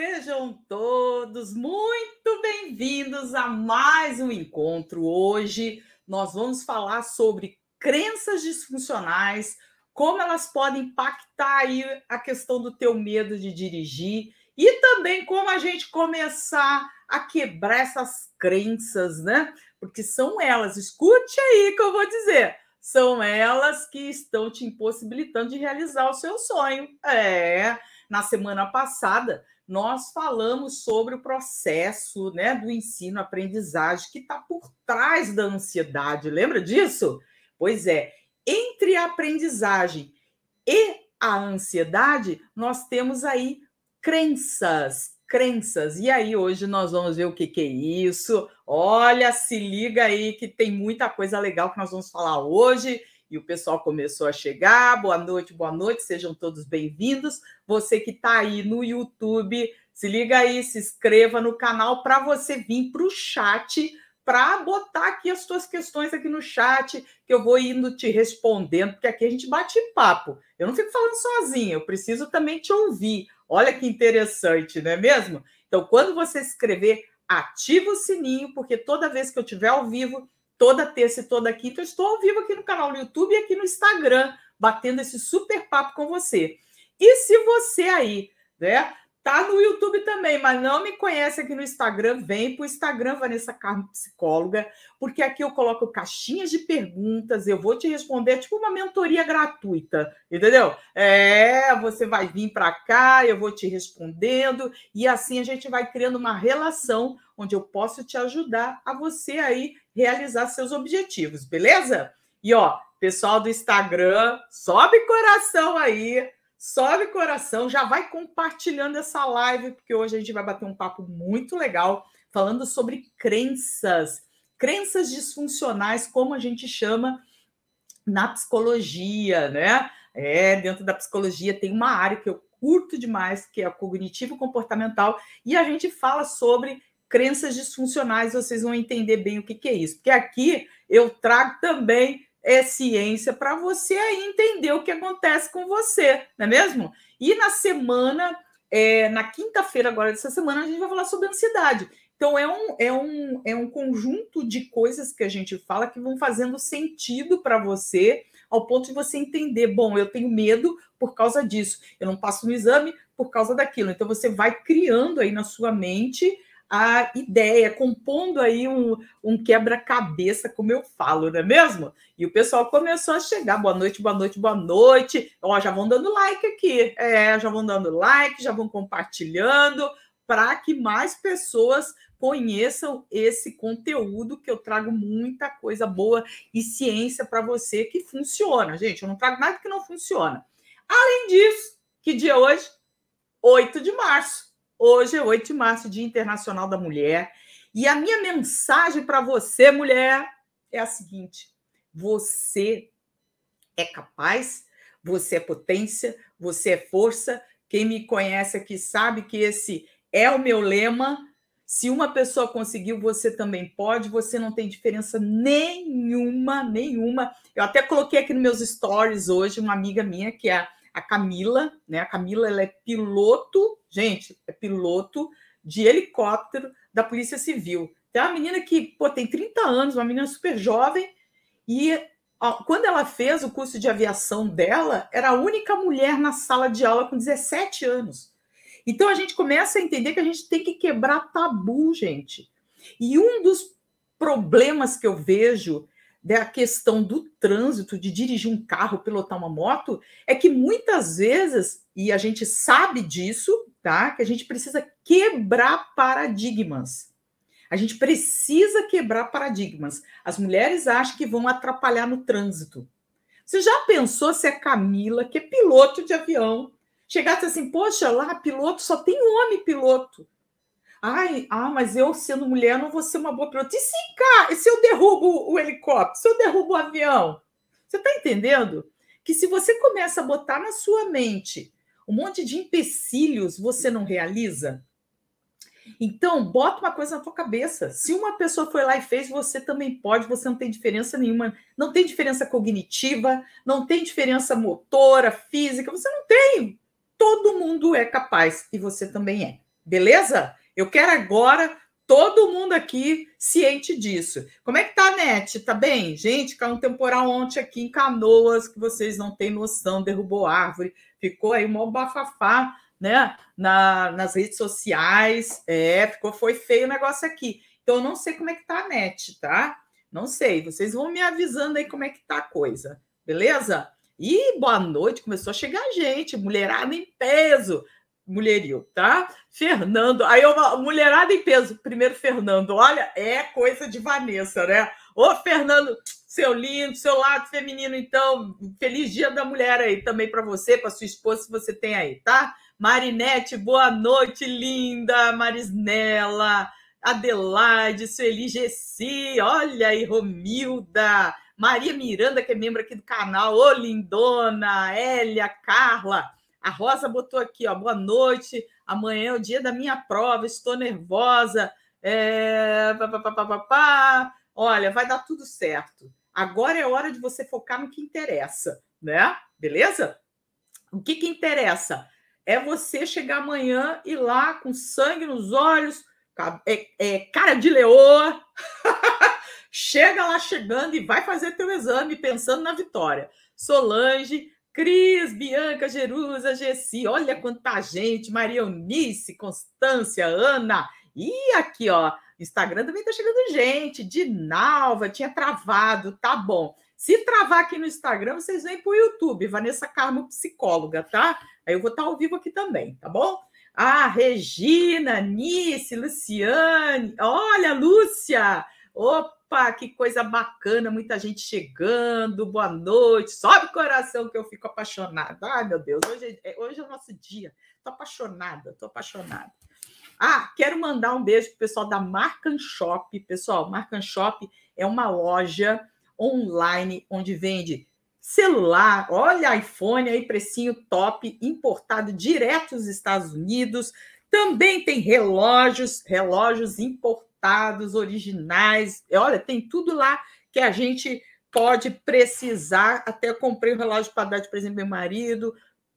Sejam todos muito bem-vindos a mais um encontro. Hoje nós vamos falar sobre crenças disfuncionais, como elas podem impactar aí a questão do teu medo de dirigir e também como a gente começar a quebrar essas crenças, né? Porque são elas, escute aí que eu vou dizer, são elas que estão te impossibilitando de realizar o seu sonho. É, na semana passada nós falamos sobre o processo né, do ensino-aprendizagem que está por trás da ansiedade. Lembra disso? Pois é, entre a aprendizagem e a ansiedade, nós temos aí crenças, crenças. E aí, hoje nós vamos ver o que, que é isso. Olha, se liga aí que tem muita coisa legal que nós vamos falar hoje e o pessoal começou a chegar. Boa noite, boa noite, sejam todos bem-vindos. Você que está aí no YouTube, se liga aí, se inscreva no canal para você vir para o chat para botar aqui as suas questões aqui no chat, que eu vou indo te respondendo, porque aqui a gente bate papo. Eu não fico falando sozinha, eu preciso também te ouvir. Olha que interessante, não é mesmo? Então, quando você escrever, ativa o sininho, porque toda vez que eu estiver ao vivo, toda terça e toda quinta eu estou ao vivo aqui no canal no YouTube e aqui no Instagram, batendo esse super papo com você. E se você aí, né, tá no YouTube também, mas não me conhece aqui no Instagram, vem para o Instagram Vanessa Carmo Psicóloga, porque aqui eu coloco caixinhas de perguntas, eu vou te responder, tipo uma mentoria gratuita, entendeu? É, você vai vir para cá, eu vou te respondendo, e assim a gente vai criando uma relação onde eu posso te ajudar a você aí realizar seus objetivos, beleza? E ó, pessoal do Instagram, sobe coração aí, sobe coração, já vai compartilhando essa live, porque hoje a gente vai bater um papo muito legal falando sobre crenças, crenças disfuncionais, como a gente chama na psicologia, né? É, dentro da psicologia tem uma área que eu curto demais, que é a cognitivo comportamental, e a gente fala sobre crenças disfuncionais, vocês vão entender bem o que, que é isso. Porque aqui eu trago também é ciência para você entender o que acontece com você, não é mesmo? E na semana, é, na quinta-feira agora dessa semana, a gente vai falar sobre ansiedade. Então é um, é um, é um conjunto de coisas que a gente fala que vão fazendo sentido para você, ao ponto de você entender, bom, eu tenho medo por causa disso, eu não passo no exame por causa daquilo. Então você vai criando aí na sua mente a ideia, compondo aí um, um quebra-cabeça, como eu falo, não é mesmo? E o pessoal começou a chegar. Boa noite, boa noite, boa noite. Ó, já vão dando like aqui. É, já vão dando like, já vão compartilhando para que mais pessoas conheçam esse conteúdo que eu trago muita coisa boa e ciência para você que funciona, gente. Eu não trago nada que não funciona. Além disso, que dia é hoje? 8 de março Hoje é 8 de março, Dia Internacional da Mulher. E a minha mensagem para você, mulher, é a seguinte: você é capaz, você é potência, você é força. Quem me conhece aqui sabe que esse é o meu lema. Se uma pessoa conseguiu, você também pode, você não tem diferença nenhuma, nenhuma. Eu até coloquei aqui nos meus stories hoje uma amiga minha que é a Camila, né? A Camila ela é piloto, gente, é piloto de helicóptero da Polícia Civil. Tem uma menina que pô, tem 30 anos, uma menina super jovem, e ó, quando ela fez o curso de aviação dela, era a única mulher na sala de aula com 17 anos. Então a gente começa a entender que a gente tem que quebrar tabu, gente. E um dos problemas que eu vejo da né, questão do trânsito, de dirigir um carro, pilotar uma moto, é que muitas vezes, e a gente sabe disso, tá? Que a gente precisa quebrar paradigmas. A gente precisa quebrar paradigmas. As mulheres acham que vão atrapalhar no trânsito. Você já pensou se a Camila, que é piloto de avião, chegasse assim, poxa, lá piloto só tem homem piloto. Ai, ah, mas eu, sendo mulher, não vou ser uma boa pilota. E se, e se eu derrubo o helicóptero? Se eu derrubo o avião? Você está entendendo? Que se você começa a botar na sua mente um monte de empecilhos, você não realiza? Então, bota uma coisa na tua cabeça. Se uma pessoa foi lá e fez, você também pode, você não tem diferença nenhuma. Não tem diferença cognitiva, não tem diferença motora, física, você não tem. Todo mundo é capaz e você também é. Beleza? Eu quero agora todo mundo aqui ciente disso. Como é que tá, Net? Tá bem? Gente, caiu um temporal ontem aqui em Canoas, que vocês não têm noção, derrubou árvore, ficou aí um bafafá, né? Na, nas redes sociais. É, ficou, foi feio o negócio aqui. Então, eu não sei como é que tá a net, tá? Não sei. Vocês vão me avisando aí como é que tá a coisa, beleza? E boa noite, começou a chegar gente, mulherada em peso mulherio, tá? Fernando, aí é uma mulherada em peso. Primeiro, Fernando, olha, é coisa de Vanessa, né? Ô, Fernando, seu lindo, seu lado feminino, então, feliz dia da mulher aí também para você, para sua esposa, se você tem aí, tá? Marinete, boa noite, linda. Marisnela, Adelaide, Sueli Gessi, olha aí, Romilda, Maria Miranda, que é membro aqui do canal, ô, lindona, Elia, Carla. A Rosa botou aqui, ó, boa noite. Amanhã é o dia da minha prova, estou nervosa. É... Pá, pá, pá, Olha, vai dar tudo certo. Agora é hora de você focar no que interessa, né? Beleza? O que, que interessa? É você chegar amanhã e lá com sangue nos olhos, é, é cara de leoa. Chega lá chegando e vai fazer teu exame pensando na vitória. Solange, Cris, Bianca, Jerusa, Gessi, olha quanta gente, Maria Eunice, Constância, Ana, e aqui, ó, Instagram também tá chegando gente, Dinalva, tinha travado, tá bom. Se travar aqui no Instagram, vocês vêm pro YouTube, Vanessa Carmo, psicóloga, tá? Aí eu vou estar tá ao vivo aqui também, tá bom? Ah, Regina, Nice, Luciane, olha, Lúcia, opa! Opa, que coisa bacana, muita gente chegando, boa noite, sobe o coração que eu fico apaixonada. Ai, meu Deus, hoje é, é hoje é o nosso dia, Estou apaixonada, Estou apaixonada. Ah, quero mandar um beijo pro pessoal da Marcan Shop. Pessoal, Marcan Shop é uma loja online onde vende celular, olha iPhone aí, precinho top, importado direto dos Estados Unidos. Também tem relógios, relógios importados importados, originais. Olha, tem tudo lá que a gente pode precisar. Até comprei um relógio para dar de presente meu marido,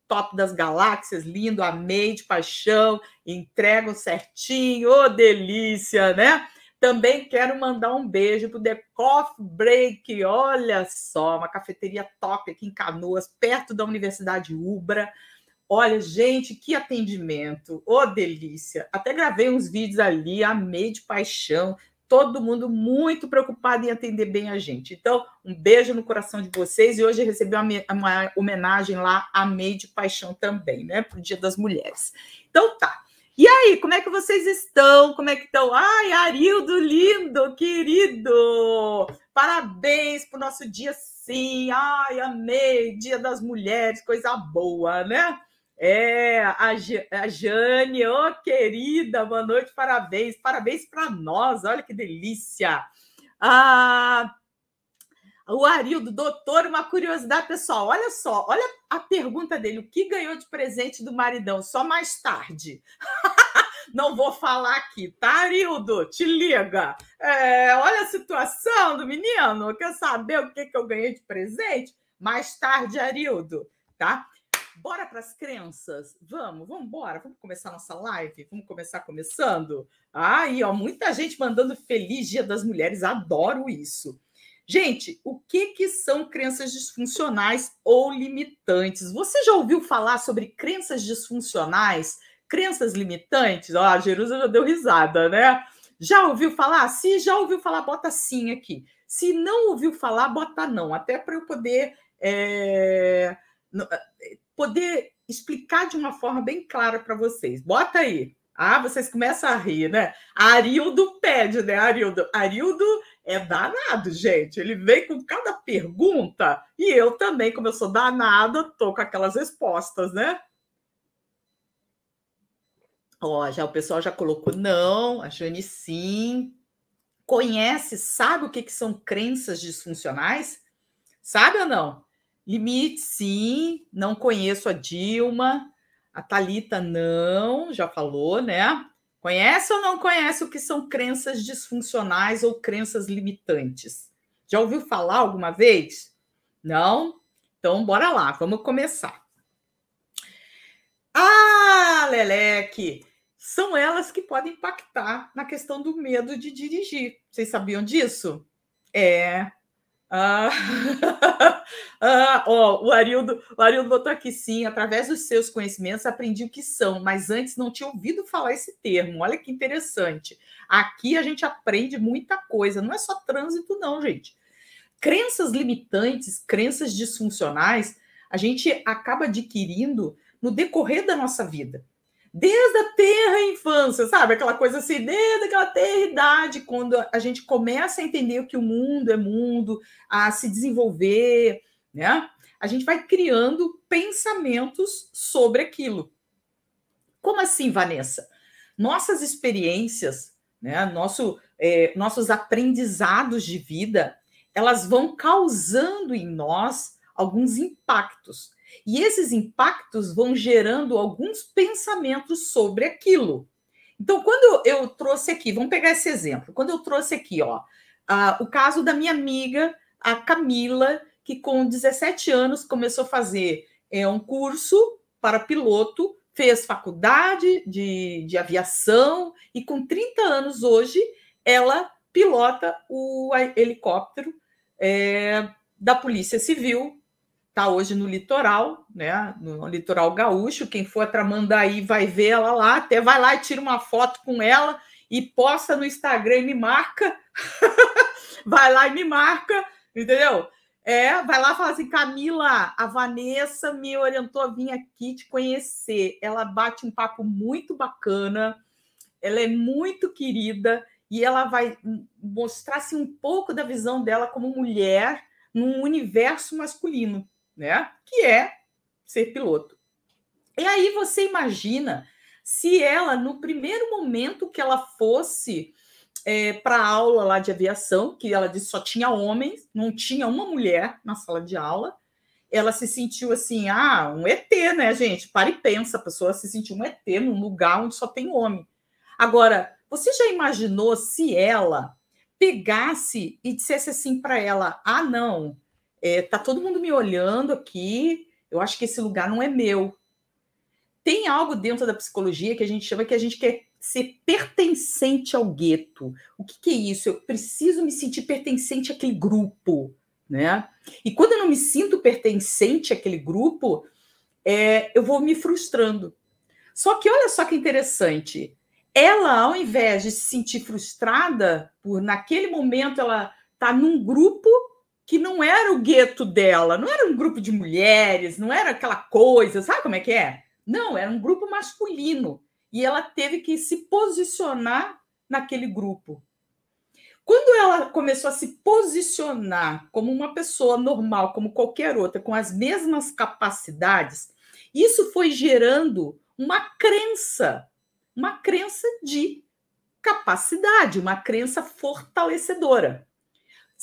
top das galáxias, lindo, amei de paixão, entregam certinho, ô oh, delícia, né? Também quero mandar um beijo para o The Coffee Break, olha só, uma cafeteria top aqui em Canoas, perto da Universidade Ubra. Olha, gente, que atendimento! Ô, oh, delícia! Até gravei uns vídeos ali, amei de paixão. Todo mundo muito preocupado em atender bem a gente. Então, um beijo no coração de vocês. E hoje recebi uma, uma homenagem lá, amei de paixão também, né? Para o Dia das Mulheres. Então, tá. E aí, como é que vocês estão? Como é que estão? Ai, Arildo lindo, querido! Parabéns pro nosso dia sim. Ai, amei, Dia das Mulheres, coisa boa, né? É, a, a Jane, ô oh, querida, boa noite, parabéns, parabéns para nós, olha que delícia. Ah, o Arildo, doutor, uma curiosidade, pessoal. Olha só, olha a pergunta dele: o que ganhou de presente do maridão? Só mais tarde. Não vou falar aqui, tá, Arildo? Te liga. É, olha a situação do menino. Quer saber o que, que eu ganhei de presente? Mais tarde, Arildo, tá? Bora para as crenças? Vamos, vamos embora, vamos começar nossa live, vamos começar começando. Aí, ó, muita gente mandando feliz Dia das Mulheres, adoro isso. Gente, o que que são crenças disfuncionais ou limitantes? Você já ouviu falar sobre crenças disfuncionais, crenças limitantes? Ó, ah, a Jerusa já deu risada, né? Já ouviu falar? Se já ouviu falar, bota sim aqui. Se não ouviu falar, bota não, até para eu poder é poder explicar de uma forma bem clara para vocês. Bota aí. Ah, vocês começam a rir, né? Arildo pede, né, Arildo? Arildo é danado, gente. Ele vem com cada pergunta e eu também, como eu sou danada, tô com aquelas respostas, né? Ó, já o pessoal já colocou não, a Jane sim. Conhece, sabe o que, que são crenças disfuncionais? Sabe ou não? Limite, sim. Não conheço a Dilma. A Talita não, já falou, né? Conhece ou não conhece o que são crenças disfuncionais ou crenças limitantes? Já ouviu falar alguma vez? Não? Então, bora lá, vamos começar. Ah, Leleque! São elas que podem impactar na questão do medo de dirigir. Vocês sabiam disso? É, ah, ah, ó, o Arildo, o Arildo botou aqui sim, através dos seus conhecimentos aprendi o que são, mas antes não tinha ouvido falar esse termo. Olha que interessante. Aqui a gente aprende muita coisa, não é só trânsito, não, gente. Crenças limitantes, crenças disfuncionais, a gente acaba adquirindo no decorrer da nossa vida desde a terra infância, sabe? Aquela coisa assim, desde aquela terra idade, quando a gente começa a entender que o mundo é mundo, a se desenvolver, né? A gente vai criando pensamentos sobre aquilo. Como assim, Vanessa? Nossas experiências, né? Nosso, é, nossos aprendizados de vida, elas vão causando em nós alguns impactos. E esses impactos vão gerando alguns pensamentos sobre aquilo. Então, quando eu trouxe aqui, vamos pegar esse exemplo. Quando eu trouxe aqui, ó, a, o caso da minha amiga, a Camila, que com 17 anos começou a fazer é, um curso para piloto, fez faculdade de, de aviação e com 30 anos hoje ela pilota o helicóptero é, da Polícia Civil está hoje no litoral, né? No litoral gaúcho. Quem for a Tramandaí vai ver ela lá, até vai lá e tira uma foto com ela e posta no Instagram e me marca. vai lá e me marca, entendeu? É, vai lá e fala assim: Camila, a Vanessa me orientou a vir aqui te conhecer. Ela bate um papo muito bacana, ela é muito querida e ela vai mostrar assim, um pouco da visão dela como mulher num universo masculino né? Que é ser piloto. E aí você imagina se ela, no primeiro momento que ela fosse é, para aula lá de aviação, que ela disse só tinha homens, não tinha uma mulher na sala de aula, ela se sentiu assim, ah, um ET, né, gente? Para e pensa, a pessoa se sentiu um ET num lugar onde só tem homem. Agora, você já imaginou se ela pegasse e dissesse assim para ela: ah, não, é, tá todo mundo me olhando aqui, eu acho que esse lugar não é meu. Tem algo dentro da psicologia que a gente chama que a gente quer ser pertencente ao gueto. O que, que é isso? Eu preciso me sentir pertencente àquele grupo, né? E quando eu não me sinto pertencente àquele grupo, é, eu vou me frustrando. Só que olha só que interessante. Ela, ao invés de se sentir frustrada por naquele momento ela tá num grupo que não era o gueto dela, não era um grupo de mulheres, não era aquela coisa, sabe como é que é? Não, era um grupo masculino e ela teve que se posicionar naquele grupo. Quando ela começou a se posicionar como uma pessoa normal, como qualquer outra, com as mesmas capacidades, isso foi gerando uma crença, uma crença de capacidade, uma crença fortalecedora.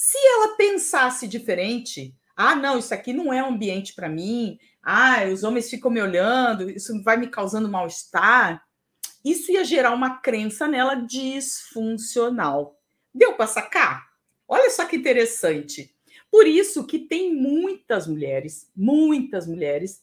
Se ela pensasse diferente, ah, não, isso aqui não é um ambiente para mim, ah, os homens ficam me olhando, isso vai me causando mal-estar, isso ia gerar uma crença nela disfuncional. Deu para sacar? Olha só que interessante. Por isso que tem muitas mulheres, muitas mulheres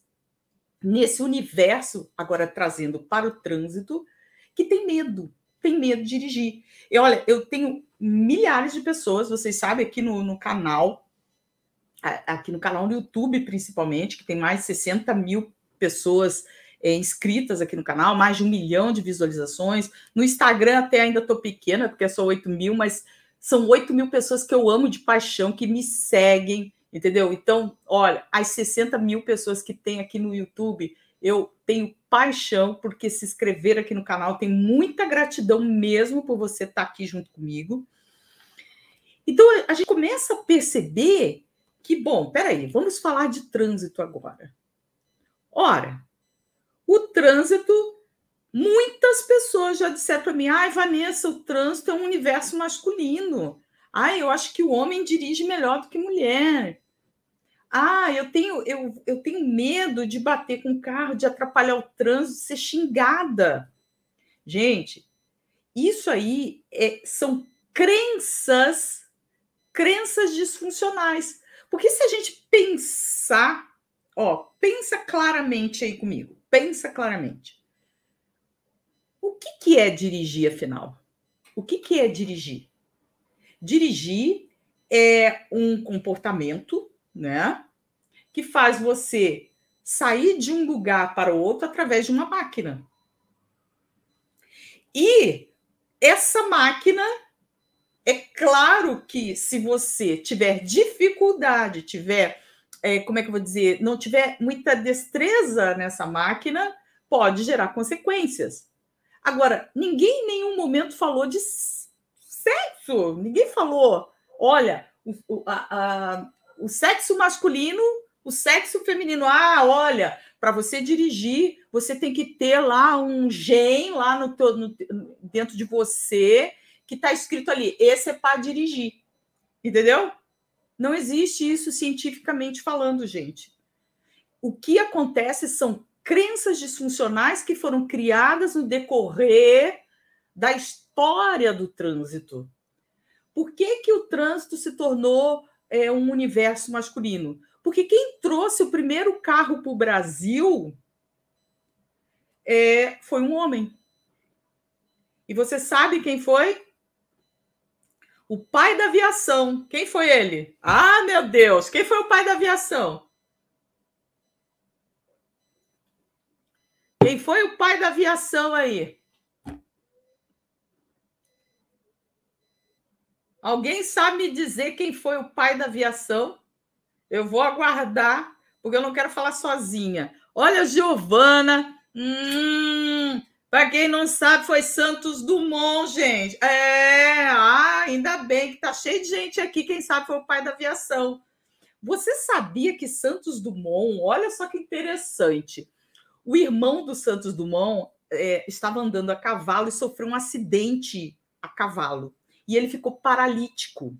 nesse universo agora trazendo para o trânsito que tem medo, tem medo de dirigir. E olha, eu tenho milhares de pessoas, vocês sabem, aqui no, no canal, aqui no canal do YouTube principalmente, que tem mais de 60 mil pessoas é, inscritas aqui no canal, mais de um milhão de visualizações. No Instagram até ainda estou pequena, porque é só 8 mil, mas são 8 mil pessoas que eu amo de paixão, que me seguem, entendeu? Então, olha, as 60 mil pessoas que tem aqui no YouTube eu tenho paixão porque se inscrever aqui no canal, tem muita gratidão mesmo por você estar tá aqui junto comigo. Então a gente começa a perceber que, bom, peraí, vamos falar de trânsito agora. Ora, o trânsito, muitas pessoas já disseram para mim: ai, Vanessa, o trânsito é um universo masculino. Ai, eu acho que o homem dirige melhor do que mulher. Ah, eu tenho, eu, eu tenho medo de bater com o carro, de atrapalhar o trânsito, de ser xingada. Gente, isso aí é, são crenças, crenças disfuncionais. Porque se a gente pensar, ó, pensa claramente aí comigo, pensa claramente. O que, que é dirigir, afinal? O que, que é dirigir? Dirigir é um comportamento né? Que faz você sair de um lugar para outro através de uma máquina. E essa máquina, é claro que se você tiver dificuldade, tiver, é, como é que eu vou dizer, não tiver muita destreza nessa máquina, pode gerar consequências. Agora, ninguém em nenhum momento falou de sexo, ninguém falou, olha, o, a, a, o sexo masculino, o sexo feminino. Ah, olha, para você dirigir, você tem que ter lá um gen lá no, teu, no dentro de você que está escrito ali, esse é para dirigir. Entendeu? Não existe isso cientificamente falando, gente. O que acontece são crenças disfuncionais que foram criadas no decorrer da história do trânsito. Por que, que o trânsito se tornou é, um universo masculino. Porque quem trouxe o primeiro carro para o Brasil é, foi um homem. E você sabe quem foi? O pai da aviação. Quem foi ele? Ah, meu Deus! Quem foi o pai da aviação? Quem foi o pai da aviação aí? Alguém sabe me dizer quem foi o pai da aviação? Eu vou aguardar, porque eu não quero falar sozinha. Olha, Giovana. Hum, para quem não sabe, foi Santos Dumont, gente. É, ah, ainda bem que tá cheio de gente aqui. Quem sabe foi o pai da aviação. Você sabia que Santos Dumont, olha só que interessante. O irmão do Santos Dumont é, estava andando a cavalo e sofreu um acidente a cavalo e ele ficou paralítico.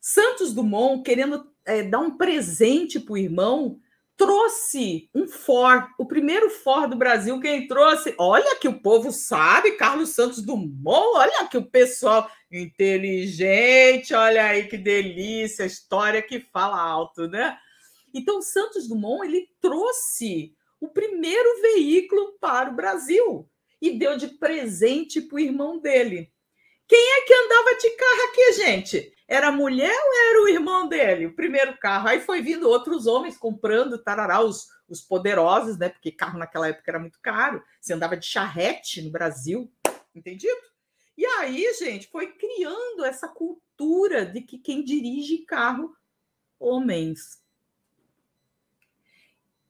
Santos Dumont, querendo é, dar um presente para o irmão, trouxe um Ford, o primeiro Ford do Brasil. Quem trouxe? Olha que o povo sabe, Carlos Santos Dumont. Olha que o pessoal inteligente. Olha aí que delícia, história que fala alto, né? Então, Santos Dumont ele trouxe o primeiro veículo para o Brasil e deu de presente para o irmão dele. Quem é que andava de carro aqui, gente? Era a mulher ou era o irmão dele? O primeiro carro. Aí foi vindo outros homens comprando, tarará, os, os poderosos, né? Porque carro naquela época era muito caro. Você andava de charrete no Brasil, entendido? E aí, gente, foi criando essa cultura de que quem dirige carro, homens.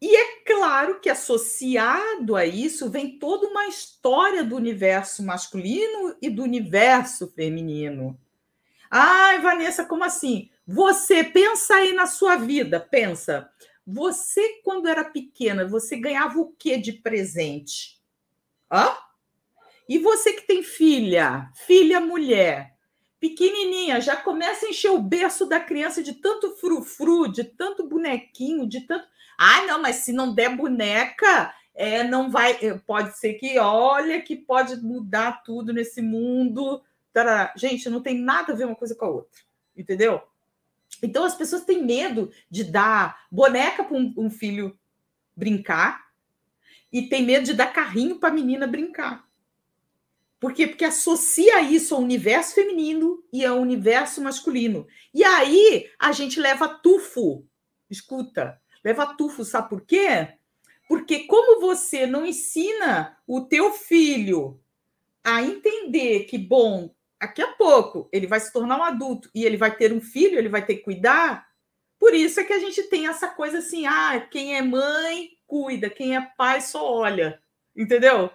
E é claro que associado a isso vem toda uma história do universo masculino e do universo feminino. Ai, Vanessa, como assim? Você pensa aí na sua vida, pensa. Você, quando era pequena, você ganhava o que de presente? Hã? E você que tem filha, filha mulher, pequenininha, já começa a encher o berço da criança de tanto frufru, de tanto bonequinho, de tanto ah, não, mas se não der boneca, é, não vai. É, pode ser que, olha, que pode mudar tudo nesse mundo. Gente, não tem nada a ver uma coisa com a outra, entendeu? Então as pessoas têm medo de dar boneca para um, um filho brincar e tem medo de dar carrinho para a menina brincar. Por quê? Porque associa isso ao universo feminino e ao universo masculino. E aí a gente leva tufo. Escuta, Leva tufo, sabe por quê? Porque como você não ensina o teu filho a entender que, bom, daqui a pouco ele vai se tornar um adulto e ele vai ter um filho, ele vai ter que cuidar, por isso é que a gente tem essa coisa assim, ah, quem é mãe cuida, quem é pai só olha, entendeu?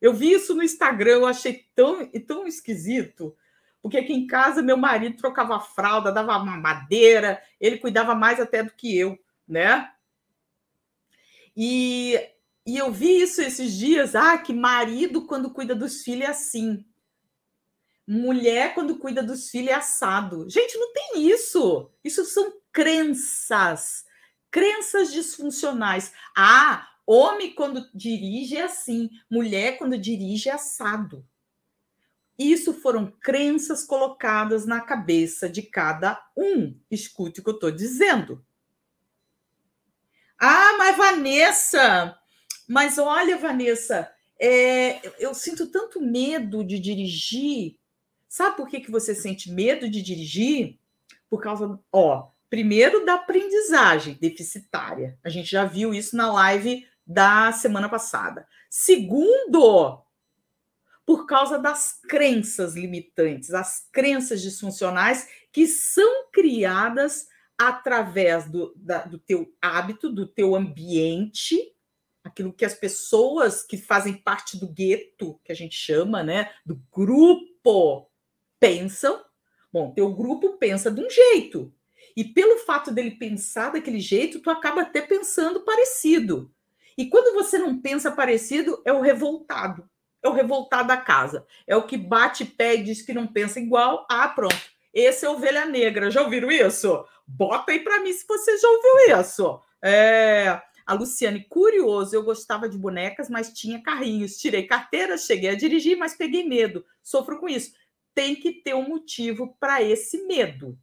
Eu vi isso no Instagram, eu achei tão, tão esquisito, porque aqui em casa meu marido trocava fralda, dava madeira, ele cuidava mais até do que eu, né? E, e eu vi isso esses dias, ah, que marido quando cuida dos filhos é assim. Mulher quando cuida dos filhos é assado. Gente, não tem isso. Isso são crenças, crenças disfuncionais. Ah, homem quando dirige é assim, mulher quando dirige é assado. Isso foram crenças colocadas na cabeça de cada um. Escute o que eu estou dizendo. Ah, mas Vanessa! Mas olha, Vanessa, é, eu sinto tanto medo de dirigir. Sabe por que, que você sente medo de dirigir? Por causa, ó, primeiro da aprendizagem deficitária. A gente já viu isso na live da semana passada. Segundo, por causa das crenças limitantes, as crenças disfuncionais que são criadas através do, da, do teu hábito, do teu ambiente, aquilo que as pessoas que fazem parte do gueto, que a gente chama, né, do grupo, pensam. Bom, teu grupo pensa de um jeito. E pelo fato dele pensar daquele jeito, tu acaba até pensando parecido. E quando você não pensa parecido, é o revoltado. É o revoltado da casa. É o que bate pé e diz que não pensa igual. Ah, pronto. Esse é Ovelha Negra. Já ouviram isso? Bota aí para mim se você já ouviu isso. É... A Luciane, curioso, eu gostava de bonecas, mas tinha carrinhos. Tirei carteira, cheguei a dirigir, mas peguei medo. Sofro com isso. Tem que ter um motivo para esse medo.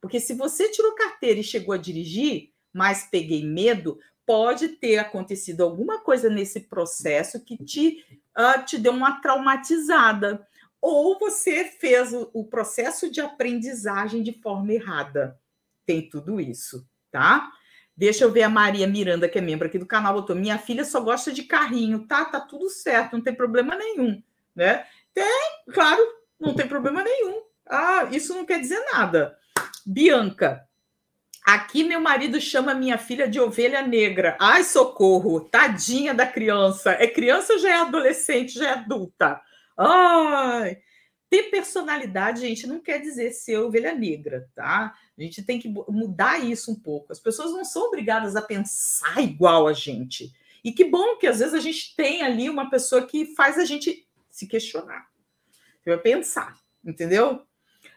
Porque se você tirou carteira e chegou a dirigir, mas peguei medo, pode ter acontecido alguma coisa nesse processo que te, uh, te deu uma traumatizada ou você fez o, o processo de aprendizagem de forma errada. Tem tudo isso, tá? Deixa eu ver a Maria Miranda, que é membro aqui do canal, botou: Minha filha só gosta de carrinho, tá? Tá tudo certo, não tem problema nenhum, né? Tem, claro, não tem problema nenhum. Ah, isso não quer dizer nada. Bianca, aqui meu marido chama minha filha de ovelha negra. Ai, socorro, tadinha da criança. É criança já é adolescente, já é adulta. Ai! Ter personalidade, gente, não quer dizer ser ovelha negra, tá? A gente tem que mudar isso um pouco. As pessoas não são obrigadas a pensar igual a gente. E que bom que às vezes a gente tem ali uma pessoa que faz a gente se questionar. Você vai pensar, entendeu?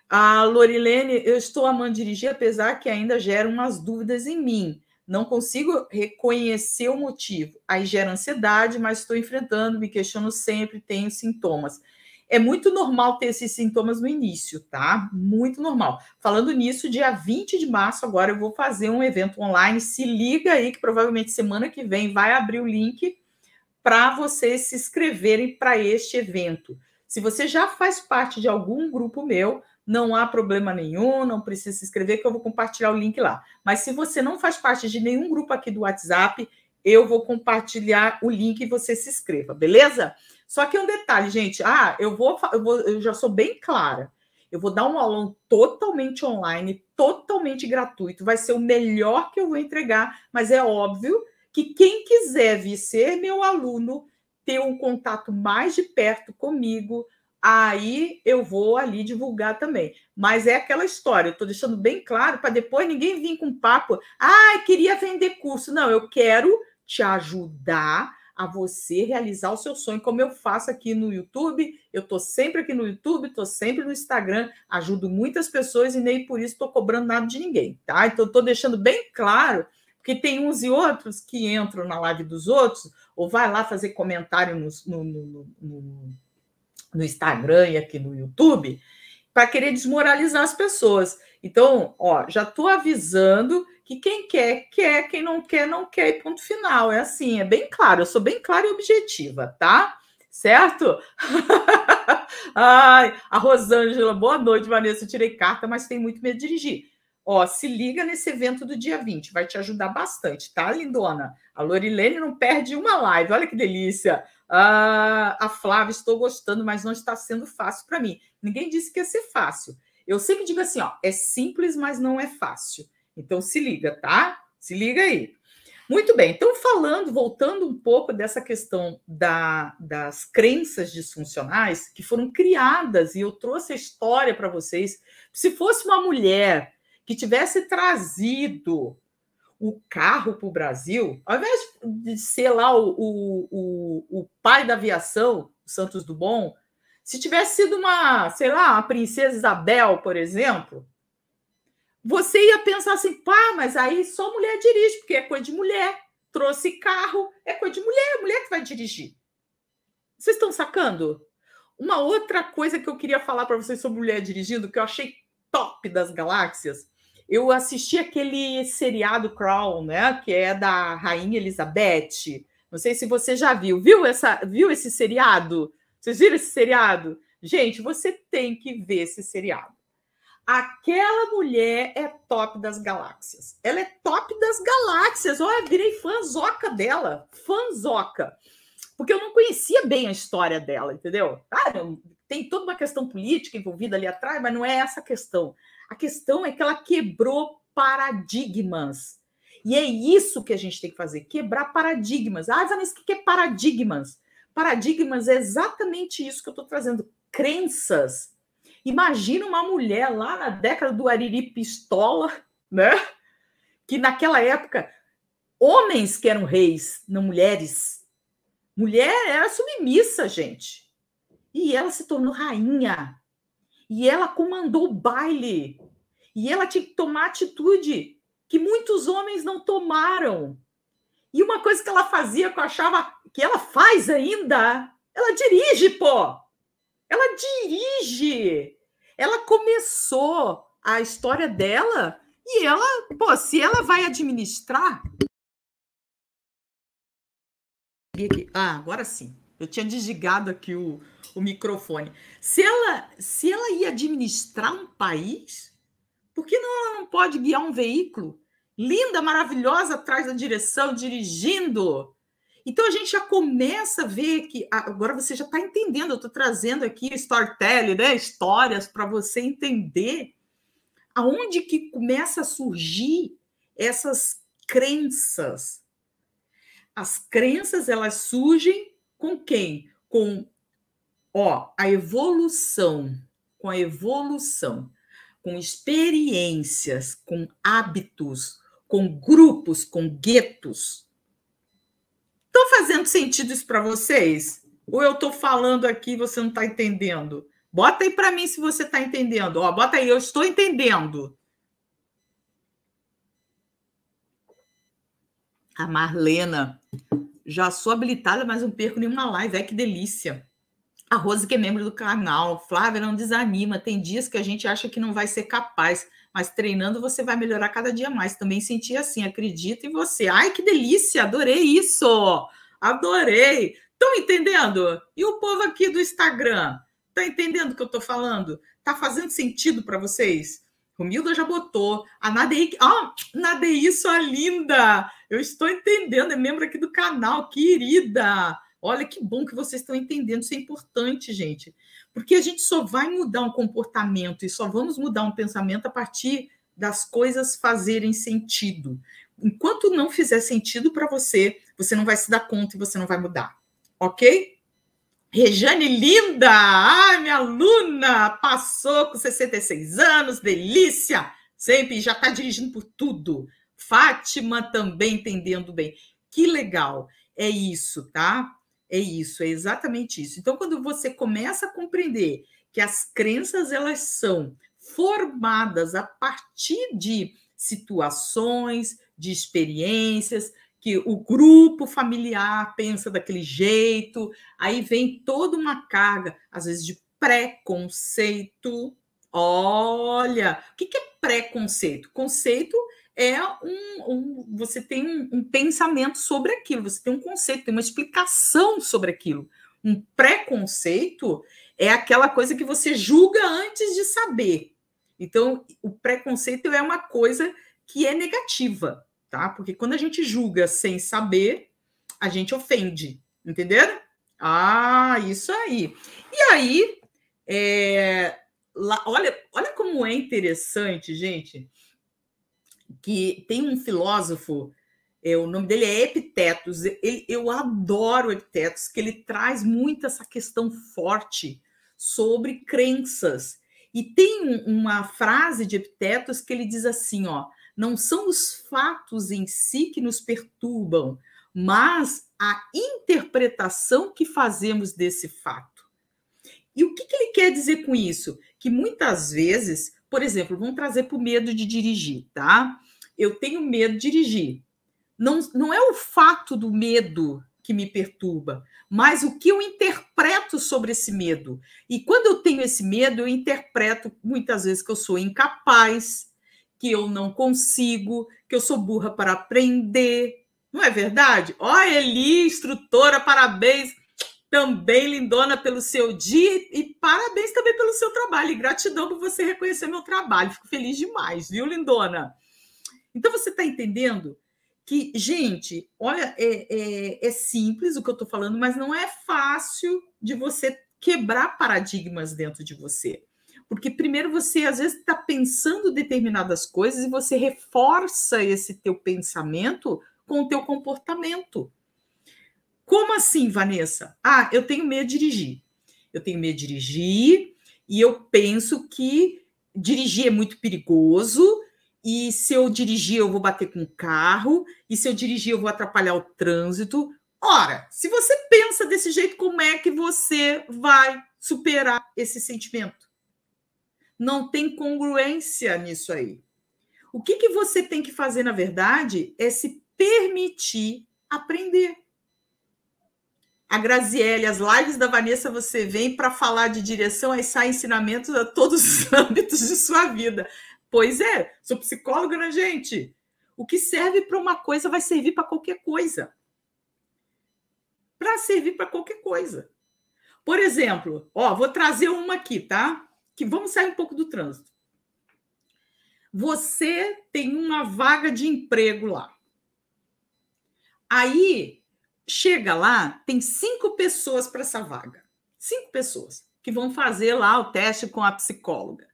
A Lorilene, eu estou amando dirigir, apesar que ainda gera umas dúvidas em mim não consigo reconhecer o motivo. Aí gera ansiedade, mas estou enfrentando, me questiono sempre, tenho sintomas. É muito normal ter esses sintomas no início, tá? Muito normal. Falando nisso, dia 20 de março, agora eu vou fazer um evento online. Se liga aí, que provavelmente semana que vem vai abrir o link para vocês se inscreverem para este evento. Se você já faz parte de algum grupo meu, não há problema nenhum, não precisa se inscrever, que eu vou compartilhar o link lá. Mas se você não faz parte de nenhum grupo aqui do WhatsApp, eu vou compartilhar o link e você se inscreva, beleza? Só que um detalhe, gente. Ah, eu vou, eu, vou, eu já sou bem clara. Eu vou dar um aulão totalmente online, totalmente gratuito. Vai ser o melhor que eu vou entregar, mas é óbvio que quem quiser vir ser meu aluno, ter um contato mais de perto comigo, aí eu vou ali divulgar também. Mas é aquela história, eu estou deixando bem claro para depois ninguém vir com papo. Ah, queria vender curso. Não, eu quero te ajudar a você realizar o seu sonho, como eu faço aqui no YouTube. Eu estou sempre aqui no YouTube, estou sempre no Instagram, ajudo muitas pessoas e nem por isso estou cobrando nada de ninguém, tá? Então, estou deixando bem claro porque tem uns e outros que entram na live dos outros, ou vai lá fazer comentário no, no, no, no no Instagram e aqui no YouTube para querer desmoralizar as pessoas. Então, ó, já estou avisando que quem quer, quer, quem não quer, não quer, e ponto final. É assim, é bem claro, eu sou bem clara e objetiva, tá? Certo? Ai, a Rosângela, boa noite, Vanessa. Eu tirei carta, mas tem muito medo de dirigir. Ó, se liga nesse evento do dia 20, vai te ajudar bastante, tá, lindona? A Lorilene não perde uma live, olha que delícia. Ah, a Flávia, estou gostando, mas não está sendo fácil para mim. Ninguém disse que ia ser fácil. Eu sempre digo assim, ó, é simples, mas não é fácil. Então se liga, tá? Se liga aí. Muito bem, então falando, voltando um pouco dessa questão da, das crenças disfuncionais que foram criadas, e eu trouxe a história para vocês. Se fosse uma mulher que tivesse trazido o carro para o Brasil, ao invés de ser lá o, o, o, pai da aviação, Santos Dumont, se tivesse sido uma, sei lá, a princesa Isabel, por exemplo, você ia pensar assim, pá, mas aí só mulher dirige, porque é coisa de mulher. Trouxe carro, é coisa de mulher, é mulher que vai dirigir. Vocês estão sacando? Uma outra coisa que eu queria falar para vocês sobre mulher dirigindo, que eu achei top das galáxias, eu assisti aquele seriado Crown, né? Que é da Rainha Elizabeth. Não sei se você já viu. Viu, essa, viu esse seriado? Vocês viram esse seriado? Gente, você tem que ver esse seriado. Aquela mulher é top das galáxias. Ela é top das galáxias. Olha, virei fanzoca dela. Fanzoca. Porque eu não conhecia bem a história dela, entendeu? Ah, tem toda uma questão política envolvida ali atrás, mas não é essa questão. A questão é que ela quebrou paradigmas. E é isso que a gente tem que fazer, quebrar paradigmas. Ah, mas o que é paradigmas? Paradigmas é exatamente isso que eu estou trazendo, crenças. Imagina uma mulher lá na década do Ariri Pistola, né? Que naquela época homens que eram reis, não mulheres. Mulher era submissa, gente. E ela se tornou rainha. E ela comandou o baile. E ela tinha que tomar atitude que muitos homens não tomaram. E uma coisa que ela fazia, que eu achava que ela faz ainda, ela dirige, pô. Ela dirige. Ela começou a história dela e ela, pô, se ela vai administrar. Ah, agora sim. Eu tinha desligado aqui o, o microfone. Se ela, se ela ia administrar um país, por que não, ela não pode guiar um veículo? Linda, maravilhosa, atrás da direção, dirigindo. Então a gente já começa a ver que agora você já está entendendo. Eu estou trazendo aqui storytelling, né? histórias para você entender aonde que começa a surgir essas crenças. As crenças elas surgem com quem? Com ó, a evolução, com a evolução, com experiências, com hábitos, com grupos, com guetos. Estão fazendo sentido isso para vocês? Ou eu estou falando aqui e você não está entendendo? Bota aí para mim se você está entendendo. Ó, bota aí, eu estou entendendo. A Marlena já sou habilitada, mas não perco nenhuma live. É que delícia. A Rose, que é membro do canal. Flávia, não desanima. Tem dias que a gente acha que não vai ser capaz, mas treinando você vai melhorar cada dia mais. Também senti assim, acredito em você. Ai, que delícia! Adorei isso! Adorei! Estão entendendo? E o povo aqui do Instagram? Tá entendendo o que eu tô falando? Tá fazendo sentido para vocês? Romilda já botou. A Nadei. Ah, Nadei, sua é linda! Eu estou entendendo, é membro aqui do canal, querida! Olha que bom que vocês estão entendendo, isso é importante, gente. Porque a gente só vai mudar um comportamento e só vamos mudar um pensamento a partir das coisas fazerem sentido. Enquanto não fizer sentido para você, você não vai se dar conta e você não vai mudar, ok? Rejane Linda, ai, minha aluna, passou com 66 anos, delícia, sempre já está dirigindo por tudo. Fátima também entendendo bem. Que legal, é isso, tá? É isso, é exatamente isso. Então, quando você começa a compreender que as crenças elas são formadas a partir de situações, de experiências, que o grupo familiar pensa daquele jeito, aí vem toda uma carga, às vezes, de preconceito. Olha, o que é preconceito? Conceito é um, um você tem um, um, pensamento sobre aquilo, você tem um conceito, tem uma explicação sobre aquilo. Um preconceito é aquela coisa que você julga antes de saber. Então, o preconceito é uma coisa que é negativa tá? Porque quando a gente julga sem saber, a gente ofende, entenderam? Ah, isso aí. E aí, é, lá, olha, olha como é interessante, gente, que tem um filósofo, é, o nome dele é Epitetos, ele, eu adoro Epitetos, que ele traz muito essa questão forte sobre crenças. E tem uma frase de Epitetos que ele diz assim, ó, não são os fatos em si que nos perturbam, mas a interpretação que fazemos desse fato. E o que, que ele quer dizer com isso? Que muitas vezes, por exemplo, vamos trazer para o medo de dirigir, tá? Eu tenho medo de dirigir. Não, não é o fato do medo que me perturba, mas o que eu interpreto sobre esse medo. E quando eu tenho esse medo, eu interpreto muitas vezes que eu sou incapaz, que eu não consigo, que eu sou burra para aprender. Não é verdade? Ó, oh, Eli, instrutora, parabéns. Também, lindona, pelo seu dia e parabéns também pelo seu trabalho. E gratidão por você reconhecer meu trabalho. Fico feliz demais, viu, lindona? Então, você está entendendo que, gente, olha, é, é, é simples o que eu estou falando, mas não é fácil de você quebrar paradigmas dentro de você. Porque primeiro você às vezes está pensando determinadas coisas e você reforça esse teu pensamento com o teu comportamento. Como assim, Vanessa? Ah, eu tenho medo de dirigir. Eu tenho medo de dirigir e eu penso que dirigir é muito perigoso e se eu dirigir eu vou bater com o carro e se eu dirigir eu vou atrapalhar o trânsito. Ora, se você pensa desse jeito, como é que você vai superar esse sentimento? não tem congruência nisso aí. O que, que você tem que fazer, na verdade, é se permitir aprender. A Graziele, as lives da Vanessa, você vem para falar de direção, aí sai ensinamentos a todos os âmbitos de sua vida. Pois é, sou psicóloga, né, gente? O que serve para uma coisa vai servir para qualquer coisa. Para servir para qualquer coisa. Por exemplo, ó, vou trazer uma aqui, tá? que vamos sair um pouco do trânsito. Você tem uma vaga de emprego lá. Aí chega lá, tem cinco pessoas para essa vaga. Cinco pessoas que vão fazer lá o teste com a psicóloga.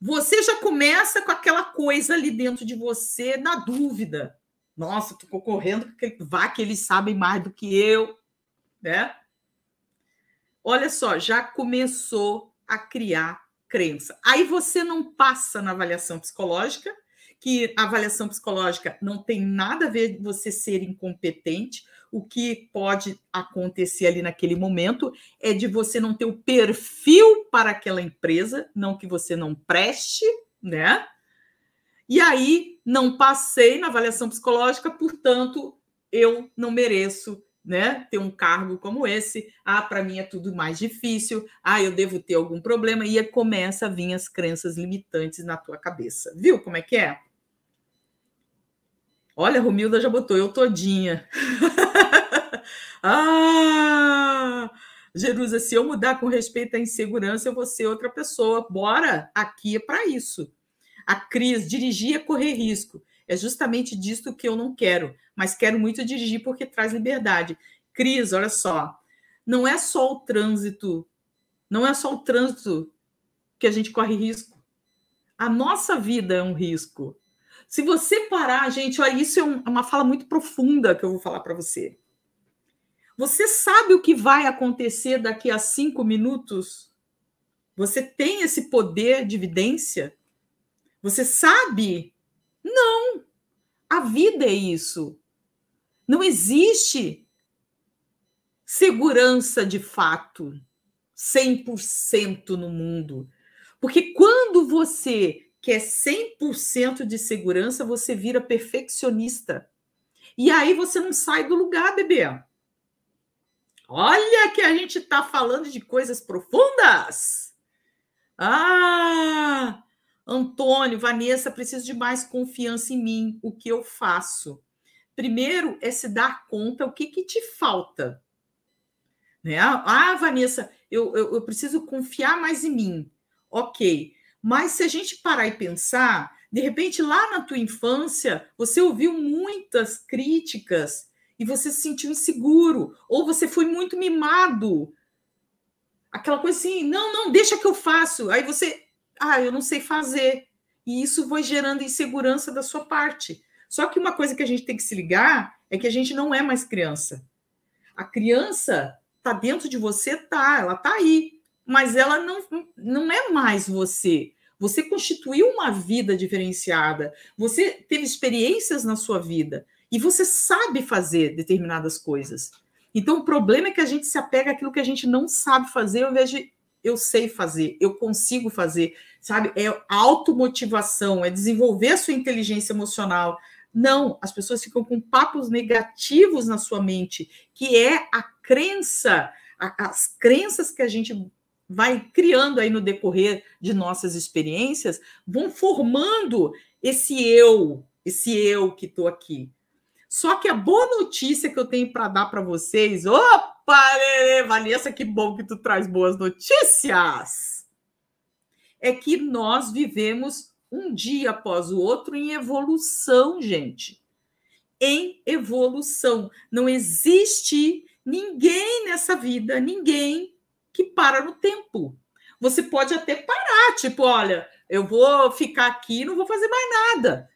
Você já começa com aquela coisa ali dentro de você, na dúvida. Nossa, estou concorrendo com vá que eles sabem mais do que eu, né? Olha só, já começou a criar crença. Aí você não passa na avaliação psicológica, que a avaliação psicológica não tem nada a ver você ser incompetente. O que pode acontecer ali naquele momento é de você não ter o perfil para aquela empresa, não que você não preste, né? E aí não passei na avaliação psicológica, portanto, eu não mereço né, ter um cargo como esse, ah, para mim é tudo mais difícil, ah, eu devo ter algum problema, e é, começa a vir as crenças limitantes na tua cabeça. Viu como é que é? Olha, Romilda já botou eu todinha. ah! Jerusa, se eu mudar com respeito à insegurança, eu vou ser outra pessoa. Bora aqui é para isso. A Cris, dirigir é correr risco. É justamente disto que eu não quero, mas quero muito dirigir porque traz liberdade. Cris, olha só, não é só o trânsito, não é só o trânsito que a gente corre risco. A nossa vida é um risco. Se você parar, gente, olha, isso é um, é uma fala muito profunda que eu vou falar para você. Você sabe o que vai acontecer daqui a cinco minutos? Você tem esse poder de evidência? Você sabe não! A vida é isso. Não existe segurança de fato 100% no mundo. Porque quando você quer 100% de segurança, você vira perfeccionista. E aí você não sai do lugar, bebê. Olha que a gente está falando de coisas profundas. Ah! Antônio, Vanessa, preciso de mais confiança em mim, o que eu faço? Primeiro é se dar conta o que, que te falta. Né? Ah, Vanessa, eu, eu, eu preciso confiar mais em mim. Ok. Mas se a gente parar e pensar, de repente lá na tua infância, você ouviu muitas críticas e você se sentiu inseguro, ou você foi muito mimado. Aquela coisa assim, não, não, deixa que eu faço. Aí você ah, eu não sei fazer. E isso vai gerando insegurança da sua parte. Só que uma coisa que a gente tem que se ligar é que a gente não é mais criança. A criança tá dentro de você, tá, ela tá aí, mas ela não, não é mais você. Você constituiu uma vida diferenciada, você teve experiências na sua vida e você sabe fazer determinadas coisas. Então, o problema é que a gente se apega àquilo que a gente não sabe fazer, eu vejo de eu sei fazer, eu consigo fazer, sabe? É automotivação, é desenvolver a sua inteligência emocional. Não, as pessoas ficam com papos negativos na sua mente, que é a crença, a, as crenças que a gente vai criando aí no decorrer de nossas experiências, vão formando esse eu, esse eu que estou aqui. Só que a boa notícia que eu tenho para dar para vocês, opa, Vanessa que bom que tu traz boas notícias! é que nós vivemos um dia após o outro em evolução, gente. Em evolução. Não existe ninguém nessa vida, ninguém que para no tempo. Você pode até parar, tipo, olha, eu vou ficar aqui, não vou fazer mais nada.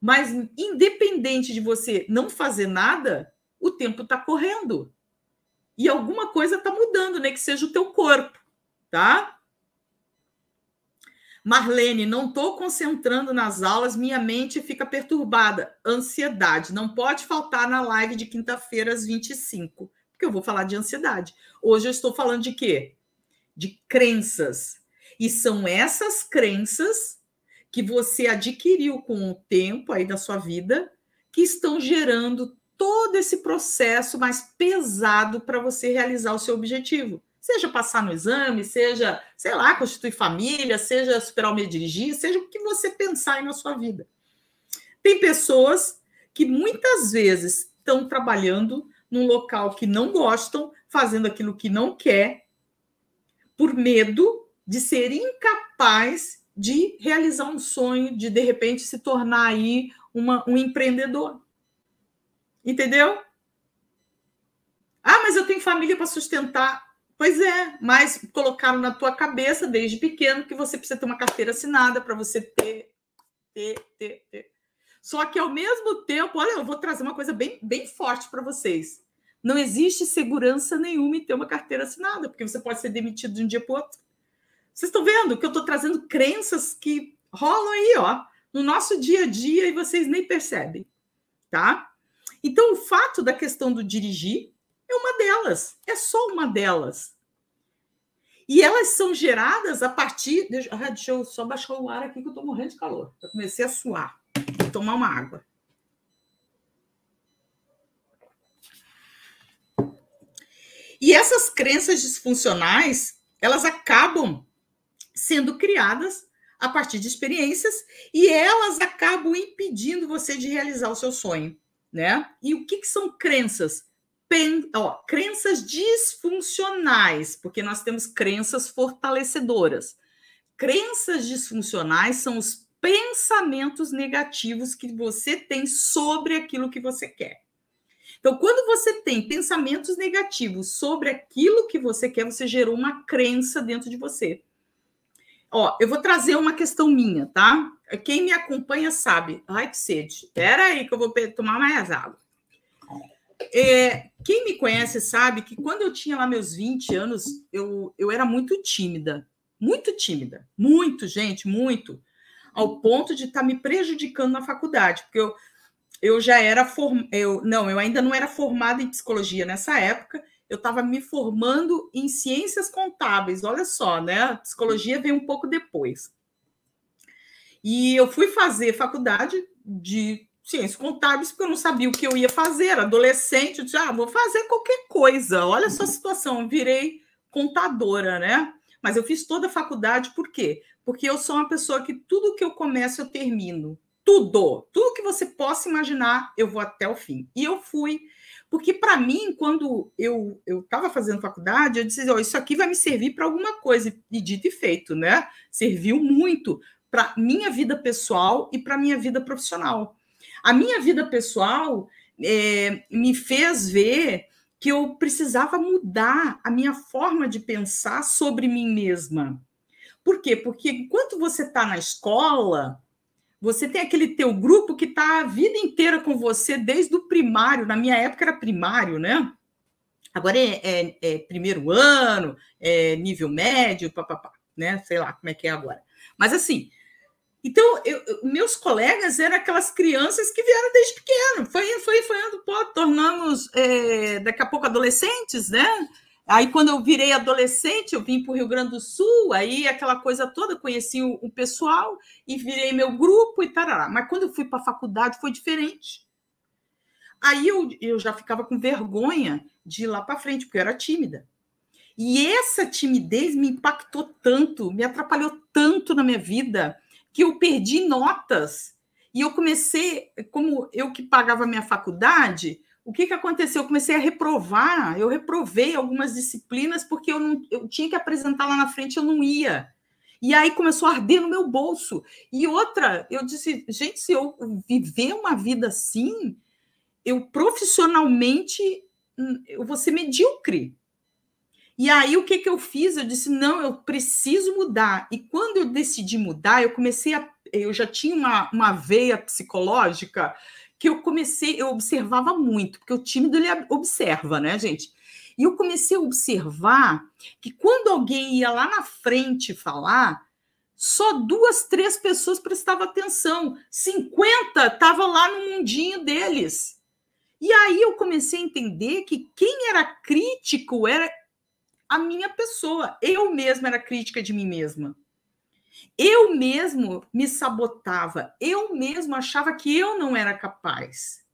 Mas independente de você não fazer nada, o tempo está correndo. E alguma coisa está mudando, né? Que seja o teu corpo, tá? Marlene, não estou concentrando nas aulas, minha mente fica perturbada. Ansiedade. Não pode faltar na live de quinta-feira às 25, porque eu vou falar de ansiedade. Hoje eu estou falando de quê? De crenças. E são essas crenças que você adquiriu com o tempo aí da sua vida que estão gerando todo esse processo mais pesado para você realizar o seu objetivo seja passar no exame, seja, sei lá, constituir família, seja superar o medo dirigir, seja o que você pensar aí na sua vida. Tem pessoas que muitas vezes estão trabalhando num local que não gostam, fazendo aquilo que não quer, por medo de ser incapaz de realizar um sonho, de de repente se tornar aí uma, um empreendedor. Entendeu? Ah, mas eu tenho família para sustentar. Pois é, mas colocaram na tua cabeça desde pequeno que você precisa ter uma carteira assinada para você ter, ter, ter, ter. Só que ao mesmo tempo, olha, eu vou trazer uma coisa bem, bem forte para vocês. Não existe segurança nenhuma em ter uma carteira assinada, porque você pode ser demitido de um dia para o outro. Vocês estão vendo que eu estou trazendo crenças que rolam aí, ó, no nosso dia a dia e vocês nem percebem, tá? Então, o fato da questão do dirigir, é uma delas, é só uma delas. E elas são geradas a partir. Deixa, ah, deixa eu só baixar o ar aqui que eu estou morrendo de calor. Eu comecei a suar. Vou tomar uma água. E essas crenças disfuncionais, elas acabam sendo criadas a partir de experiências e elas acabam impedindo você de realizar o seu sonho, né? E o que, que são crenças? ó, crenças disfuncionais, porque nós temos crenças fortalecedoras. Crenças disfuncionais são os pensamentos negativos que você tem sobre aquilo que você quer. Então, quando você tem pensamentos negativos sobre aquilo que você quer, você gerou uma crença dentro de você. Ó, eu vou trazer uma questão minha, tá? Quem me acompanha sabe. Ai, que sede. Espera aí que eu vou tomar mais água é, quem me conhece sabe que quando eu tinha lá meus 20 anos, eu, eu era muito tímida. Muito tímida. Muito, gente, muito. Ao ponto de estar tá me prejudicando na faculdade. Porque eu, eu já era. Form... Eu, não, eu ainda não era formada em psicologia nessa época. Eu estava me formando em ciências contábeis. Olha só, né? A psicologia veio um pouco depois. E eu fui fazer faculdade de ciências contábeis, porque eu não sabia o que eu ia fazer, adolescente, eu disse, ah, vou fazer qualquer coisa. Olha só a situação, eu virei contadora, né? Mas eu fiz toda a faculdade, por quê? Porque eu sou uma pessoa que tudo que eu começo eu termino. Tudo, tudo que você possa imaginar, eu vou até o fim. E eu fui, porque para mim, quando eu eu estava fazendo faculdade, eu disse, oh, isso aqui vai me servir para alguma coisa. E dito e feito, né? Serviu muito para minha vida pessoal e para minha vida profissional a minha vida pessoal é, me fez ver que eu precisava mudar a minha forma de pensar sobre mim mesma. Por quê? Porque enquanto você está na escola, você tem aquele teu grupo que está a vida inteira com você, desde o primário. Na minha época era primário, né? Agora é, é, é primeiro ano, é nível médio, papapá, né? Sei lá como é que é agora. Mas assim, então, eu, meus colegas eram aquelas crianças que vieram desde pequeno. Foi, foi, foi indo, pô, tornamos é, daqui a pouco adolescentes, né? Aí, quando eu virei adolescente, eu vim para o Rio Grande do Sul, aí aquela coisa toda, conheci o, o pessoal e virei meu grupo e tarará. Mas quando eu fui para a faculdade, foi diferente. Aí eu, eu já ficava com vergonha de ir lá para frente, porque eu era tímida. E essa timidez me impactou tanto, me atrapalhou tanto na minha vida que eu perdi notas. E eu comecei, como eu que pagava minha faculdade, o que, que aconteceu? Eu comecei a reprovar, eu reprovei algumas disciplinas porque eu, não, eu tinha que apresentar lá na frente, eu não ia. E aí começou a arder no meu bolso. E outra, eu disse, gente, se eu viver uma vida assim, eu profissionalmente hum, eu vou ser medíocre. E aí o que, que eu fiz? Eu disse: não, eu preciso mudar. E quando eu decidi mudar, eu comecei a. Eu já tinha uma, uma veia psicológica que eu comecei, eu observava muito, porque o tímido ele observa, né, gente? E eu comecei a observar que quando alguém ia lá na frente falar, só duas, três pessoas prestavam atenção, 50 estavam lá no mundinho deles. E aí eu comecei a entender que quem era crítico era a minha pessoa. Eu mesma era crítica de mim mesma. Eu mesmo me sabotava, eu mesmo achava que eu não era capaz.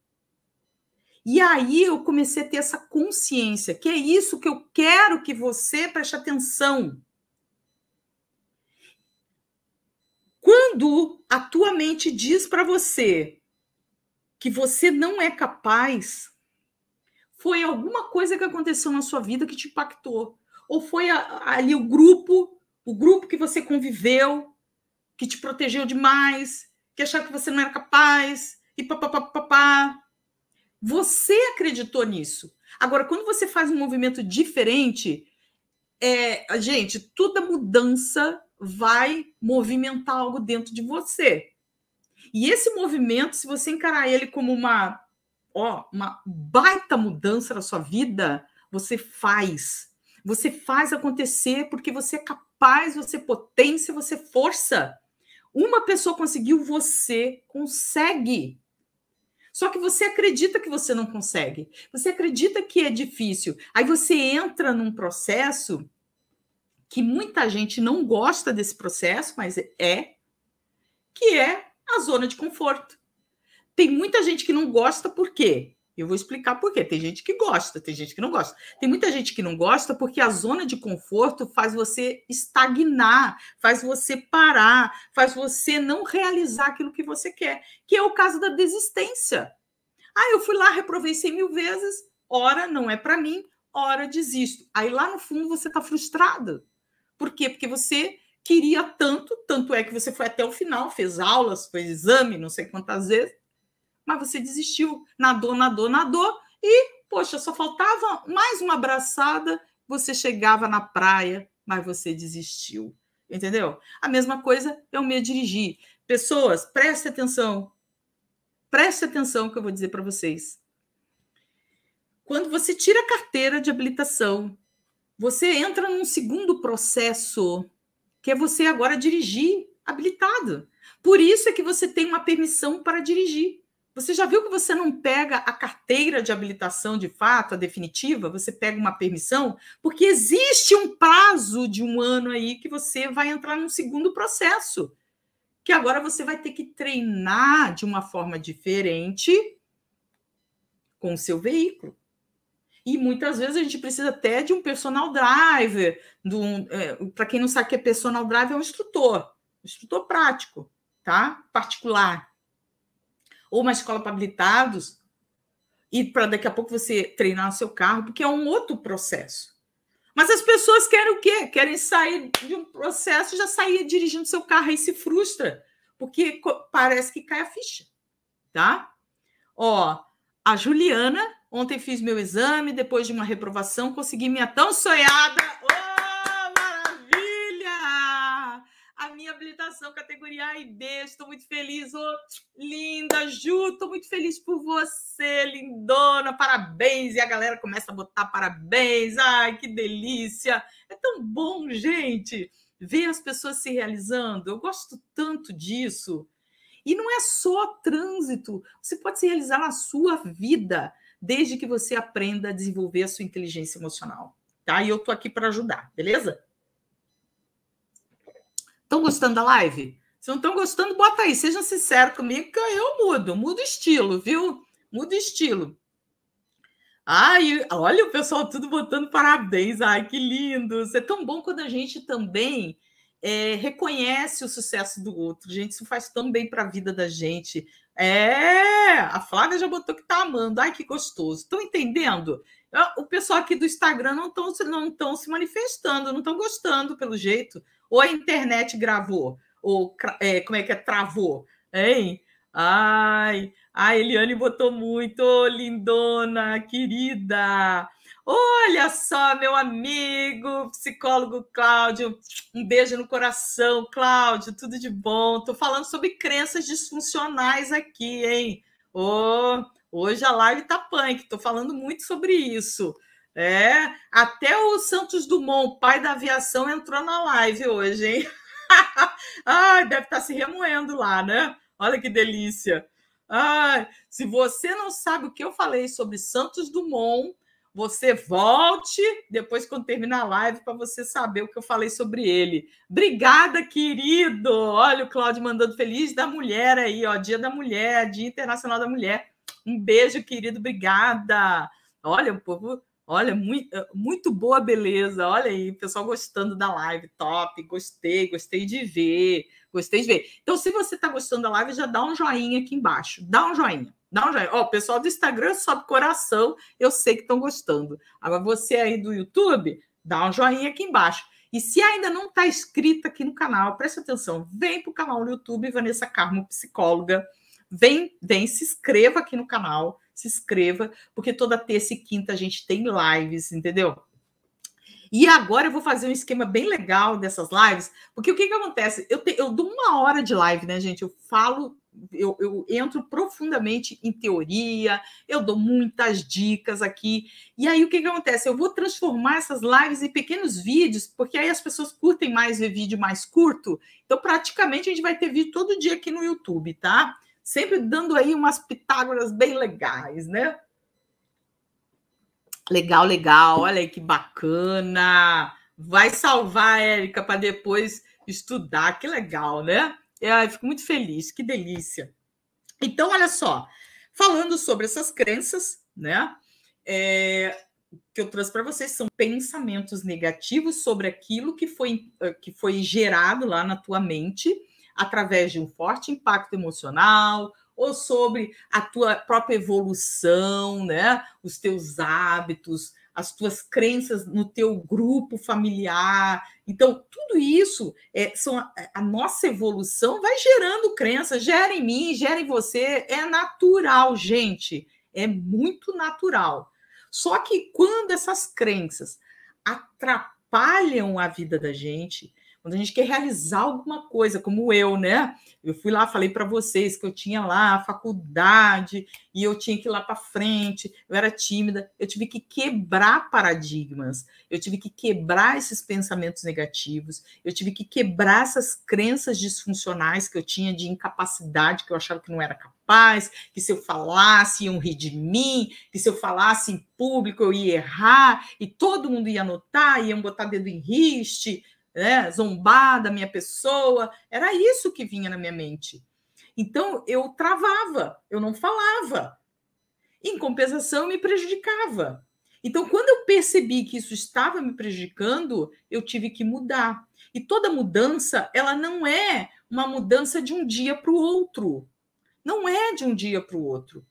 E aí eu comecei a ter essa consciência, que é isso que eu quero que você preste atenção. Quando a tua mente diz para você que você não é capaz, foi alguma coisa que aconteceu na sua vida que te impactou ou foi ali o grupo, o grupo que você conviveu, que te protegeu demais, que achava que você não era capaz, e papapá. Você acreditou nisso. Agora, quando você faz um movimento diferente, é, gente, toda mudança vai movimentar algo dentro de você. E esse movimento, se você encarar ele como uma, ó, uma baita mudança na sua vida, você faz você faz acontecer porque você é capaz, você é potência, você é força. Uma pessoa conseguiu, você consegue. Só que você acredita que você não consegue. Você acredita que é difícil. Aí você entra num processo que muita gente não gosta desse processo, mas é que é a zona de conforto. Tem muita gente que não gosta por quê? Eu vou explicar por quê. Tem gente que gosta, tem gente que não gosta. Tem muita gente que não gosta porque a zona de conforto faz você estagnar, faz você parar, faz você não realizar aquilo que você quer, que é o caso da desistência. Ah, eu fui lá, reprovei 100 mil vezes, ora não é para mim, ora desisto. Aí lá no fundo você está frustrado. Por quê? Porque você queria tanto, tanto é que você foi até o final, fez aulas, fez exame, não sei quantas vezes, mas você desistiu, nadou, nadou, nadou, e, poxa, só faltava mais uma abraçada, você chegava na praia, mas você desistiu. Entendeu? A mesma coisa é o me dirigir. Pessoas, preste atenção. Preste atenção que eu vou dizer para vocês. Quando você tira a carteira de habilitação, você entra num segundo processo, que é você agora dirigir habilitado. Por isso é que você tem uma permissão para dirigir. Você já viu que você não pega a carteira de habilitação de fato, a definitiva, você pega uma permissão, porque existe um prazo de um ano aí que você vai entrar num segundo processo, que agora você vai ter que treinar de uma forma diferente com o seu veículo. E muitas vezes a gente precisa até de um personal driver, um, é, para quem não sabe o que é personal driver, é um instrutor, um instrutor prático, tá? Particular ou uma escola para habilitados, e para daqui a pouco você treinar o seu carro, porque é um outro processo. Mas as pessoas querem o quê? Querem sair de um processo já sair dirigindo seu carro e se frustra, porque parece que cai a ficha, tá? Ó, a Juliana, ontem fiz meu exame, depois de uma reprovação, consegui minha tão sonhada habilitação categoria A e B. Estou muito feliz, oh, linda Ju, estou muito feliz por você, lindona. Parabéns! E a galera começa a botar parabéns. Ai, que delícia! É tão bom, gente, ver as pessoas se realizando. Eu gosto tanto disso. E não é só trânsito. Você pode se realizar na sua vida, desde que você aprenda a desenvolver a sua inteligência emocional. Tá? E eu estou aqui para ajudar, beleza? Estão gostando da live? Se não estão gostando, bota aí. Sejam sinceros comigo que eu mudo. Mudo estilo, viu? Mudo estilo. Ai, olha o pessoal tudo botando parabéns. Ai, que lindo. É tão bom quando a gente também é, reconhece o sucesso do outro. Gente, isso faz tão bem para a vida da gente. É, a Flávia já botou que tá amando. Ai, que gostoso. Estão entendendo? O pessoal aqui do Instagram não estão não se manifestando, não estão gostando, pelo jeito. Ou a internet gravou? Ou é, como é que é? Travou? Hein? Ai, a Eliane botou muito, oh, lindona, querida. Olha só, meu amigo, psicólogo Cláudio, um beijo no coração, Cláudio, tudo de bom. Tô falando sobre crenças disfuncionais aqui, hein? Oh, hoje a live tá punk, tô falando muito sobre isso. É, até o Santos Dumont, pai da aviação, entrou na live hoje, hein? Ai, deve estar tá se remoendo lá, né? Olha que delícia. Ai, se você não sabe o que eu falei sobre Santos Dumont, você volte depois quando terminar a live para você saber o que eu falei sobre ele. Obrigada, querido. Olha o Cláudio mandando feliz da mulher aí, ó, Dia da Mulher, Dia Internacional da Mulher. Um beijo, querido. Obrigada. Olha, o povo Olha, muito, eh, muito boa beleza. Olha aí, pessoal gostando da live, top. Gostei, gostei de ver, gostei de ver. Então, se você está gostando da live, já dá um joinha aqui embaixo. Dá um joinha, dá um joinha. Ó, o pessoal do Instagram sobe coração, eu sei que estão gostando. Agora, você aí do YouTube, dá um joinha aqui embaixo. E se ainda não está inscrita aqui no canal, preste atenção, vem para o canal no YouTube Vanessa Carmo Psicóloga. Vem, vem, se inscreva aqui no canal se inscreva, porque toda terça e quinta a gente tem lives, entendeu? E agora eu vou fazer um esquema bem legal dessas lives, porque o que, que acontece? Eu, te, eu dou uma hora de live, né, gente? Eu falo, eu, eu entro profundamente em teoria, eu dou muitas dicas aqui. E aí o que, que acontece? Eu vou transformar essas lives em pequenos vídeos, porque aí as pessoas curtem mais ver vídeo mais curto. Então, praticamente, a gente vai ter vídeo todo dia aqui no YouTube, tá? sempre dando aí umas pitágoras bem legais, né? Legal, legal. Olha aí que bacana. Vai salvar, Érica, para depois estudar. Que legal, né? É, eu fico muito feliz. Que delícia. Então, olha só. Falando sobre essas crenças, né? É, que eu trouxe para vocês são pensamentos negativos sobre aquilo que foi, eh, que foi gerado lá na tua mente através de um forte impacto emocional ou sobre a tua própria evolução, né? Os teus hábitos, as tuas crenças no teu grupo familiar. Então, tudo isso é, são a, a, nossa evolução vai gerando crenças. gera em mim, gera em você, é natural, gente, é muito natural. Só que quando essas crenças atrapalham a vida da gente, quando a gente quer realizar alguma coisa, como eu, né? Eu fui lá, falei para vocês que eu tinha lá a faculdade e eu tinha que ir lá para frente, eu era tímida, eu tive que quebrar paradigmas, eu tive que quebrar esses pensamentos negativos, eu tive que quebrar essas crenças disfuncionais que eu tinha de incapacidade, que eu achava que não era capaz, que se eu falasse iam rir de mim, que se eu falasse em público eu ia errar e todo mundo ia notar, iam botar dedo em riste né, zombar da minha pessoa. Era isso que vinha na minha mente. Então eu travava, eu não falava. Em compensação, me prejudicava. Então, quando eu percebi que isso estava me prejudicando, eu tive que mudar. E toda mudança, ela não é uma mudança de um dia para o outro. Não é de um dia para o outro.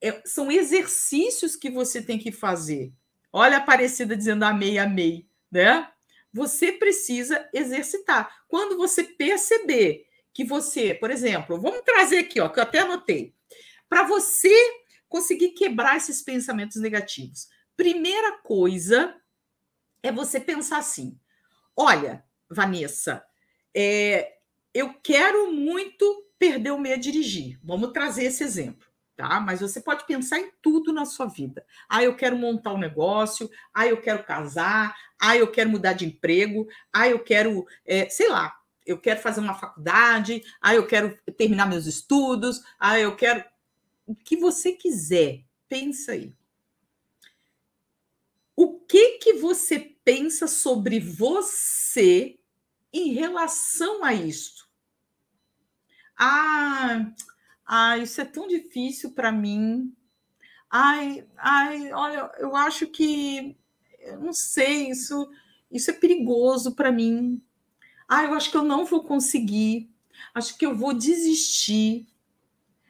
É, são exercícios que você tem que fazer. Olha a Aparecida dizendo amei, amei, né? você precisa exercitar. Quando você perceber que você, por exemplo, vamos trazer aqui, ó, que eu até anotei, para você conseguir quebrar esses pensamentos negativos. Primeira coisa é você pensar assim: olha, Vanessa, é, eu quero muito perder o medo de dirigir. Vamos trazer esse exemplo tá? Mas você pode pensar em tudo na sua vida. Ah, eu quero montar um negócio, ah, eu quero casar, ah, eu quero mudar de emprego, ah, eu quero, é, sei lá, eu quero fazer uma faculdade, ah, eu quero terminar meus estudos, ah, eu quero. O que você quiser, pensa aí. O que que você pensa sobre você em relação a isso? Ah, Ai, isso é tão difícil para mim. Ai, ai, olha, eu acho que eu não sei, isso isso é perigoso para mim. Ah, eu acho que eu não vou conseguir. Acho que eu vou desistir.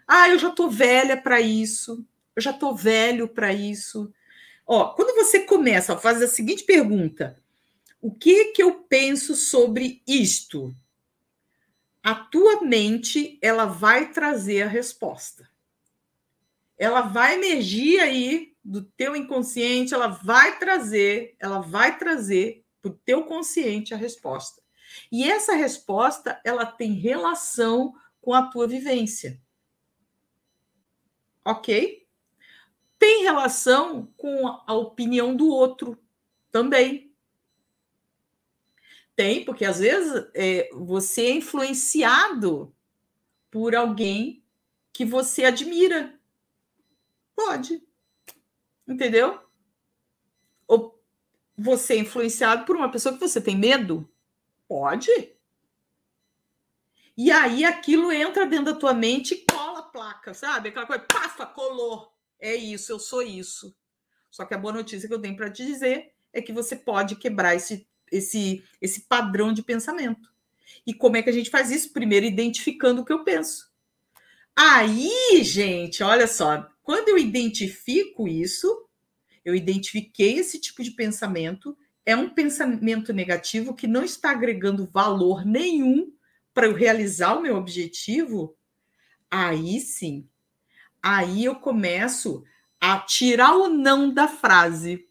Ah, eu já tô velha para isso. Eu já tô velho para isso. Ó, quando você começa, a faz a seguinte pergunta: o que que eu penso sobre isto? a tua mente ela vai trazer a resposta. Ela vai emergir aí do teu inconsciente, ela vai trazer, ela vai trazer para o teu consciente a resposta. E essa resposta ela tem relação com a tua vivência. Ok? Tem relação com a opinião do outro também. Tem, porque às vezes é, você é influenciado por alguém que você admira. Pode. Entendeu? Ou você é influenciado por uma pessoa que você tem medo? Pode. E aí aquilo entra dentro da tua mente e cola a placa, sabe? Aquela coisa, passa, colou. É isso, eu sou isso. Só que a boa notícia que eu tenho para te dizer é que você pode quebrar esse esse, esse padrão de pensamento. E como é que a gente faz isso? Primeiro, identificando o que eu penso. Aí, gente, olha só, quando eu identifico isso, eu identifiquei esse tipo de pensamento, é um pensamento negativo que não está agregando valor nenhum para eu realizar o meu objetivo. Aí sim, aí eu começo a tirar o não da frase.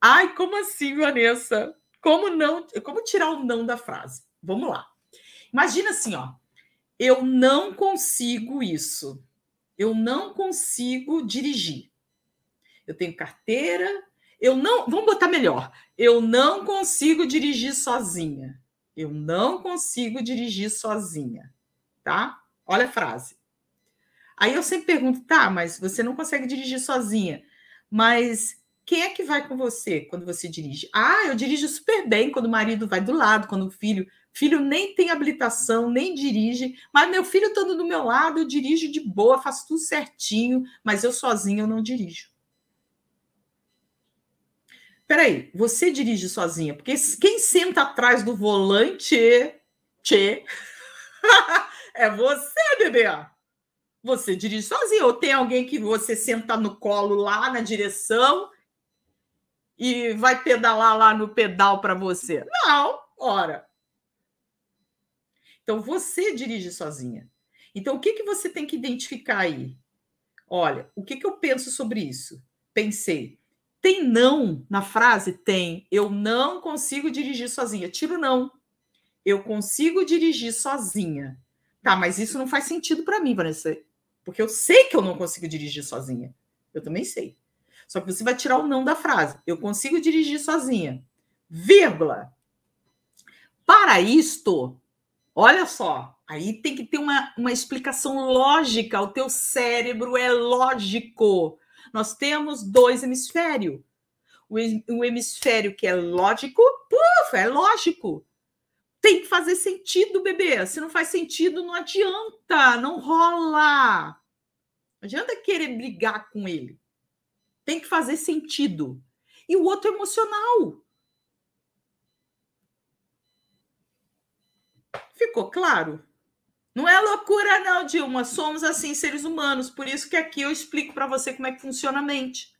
Ai, como assim, Vanessa? Como não, como tirar o não da frase? Vamos lá. Imagina assim, ó. Eu não consigo isso. Eu não consigo dirigir. Eu tenho carteira, eu não, vamos botar melhor. Eu não consigo dirigir sozinha. Eu não consigo dirigir sozinha, tá? Olha a frase. Aí eu sempre pergunto, tá, mas você não consegue dirigir sozinha, mas quem é que vai com você quando você dirige? Ah, eu dirijo super bem quando o marido vai do lado, quando o filho. Filho nem tem habilitação, nem dirige, mas meu filho estando do meu lado, eu dirijo de boa, faço tudo certinho, mas eu sozinho eu não dirijo. Peraí, você dirige sozinha, porque quem senta atrás do volante tchê, é você, bebê. Você dirige sozinho, ou tem alguém que você senta no colo lá na direção e vai pedalar lá no pedal para você. Não, ora. Então você dirige sozinha. Então o que que você tem que identificar aí? Olha, o que que eu penso sobre isso? Pensei. Tem não na frase? Tem. Eu não consigo dirigir sozinha. Tiro não. Eu consigo dirigir sozinha. Tá, mas isso não faz sentido para mim, Vanessa. Porque eu sei que eu não consigo dirigir sozinha. Eu também sei. Só que você vai tirar o não da frase. Eu consigo dirigir sozinha. Vírgula. Para isto, olha só, aí tem que ter uma, uma explicação lógica. O teu cérebro é lógico. Nós temos dois hemisférios. O, hemisfério que é lógico, puf, é lógico tem que fazer sentido, bebê. Se não faz sentido, não adianta, não rola. Não adianta querer brigar com ele tem que fazer sentido. E o outro é emocional. Ficou claro? Não é loucura, não, Dilma. Somos assim, seres humanos. Por isso que aqui eu explico para você como é que funciona a mente.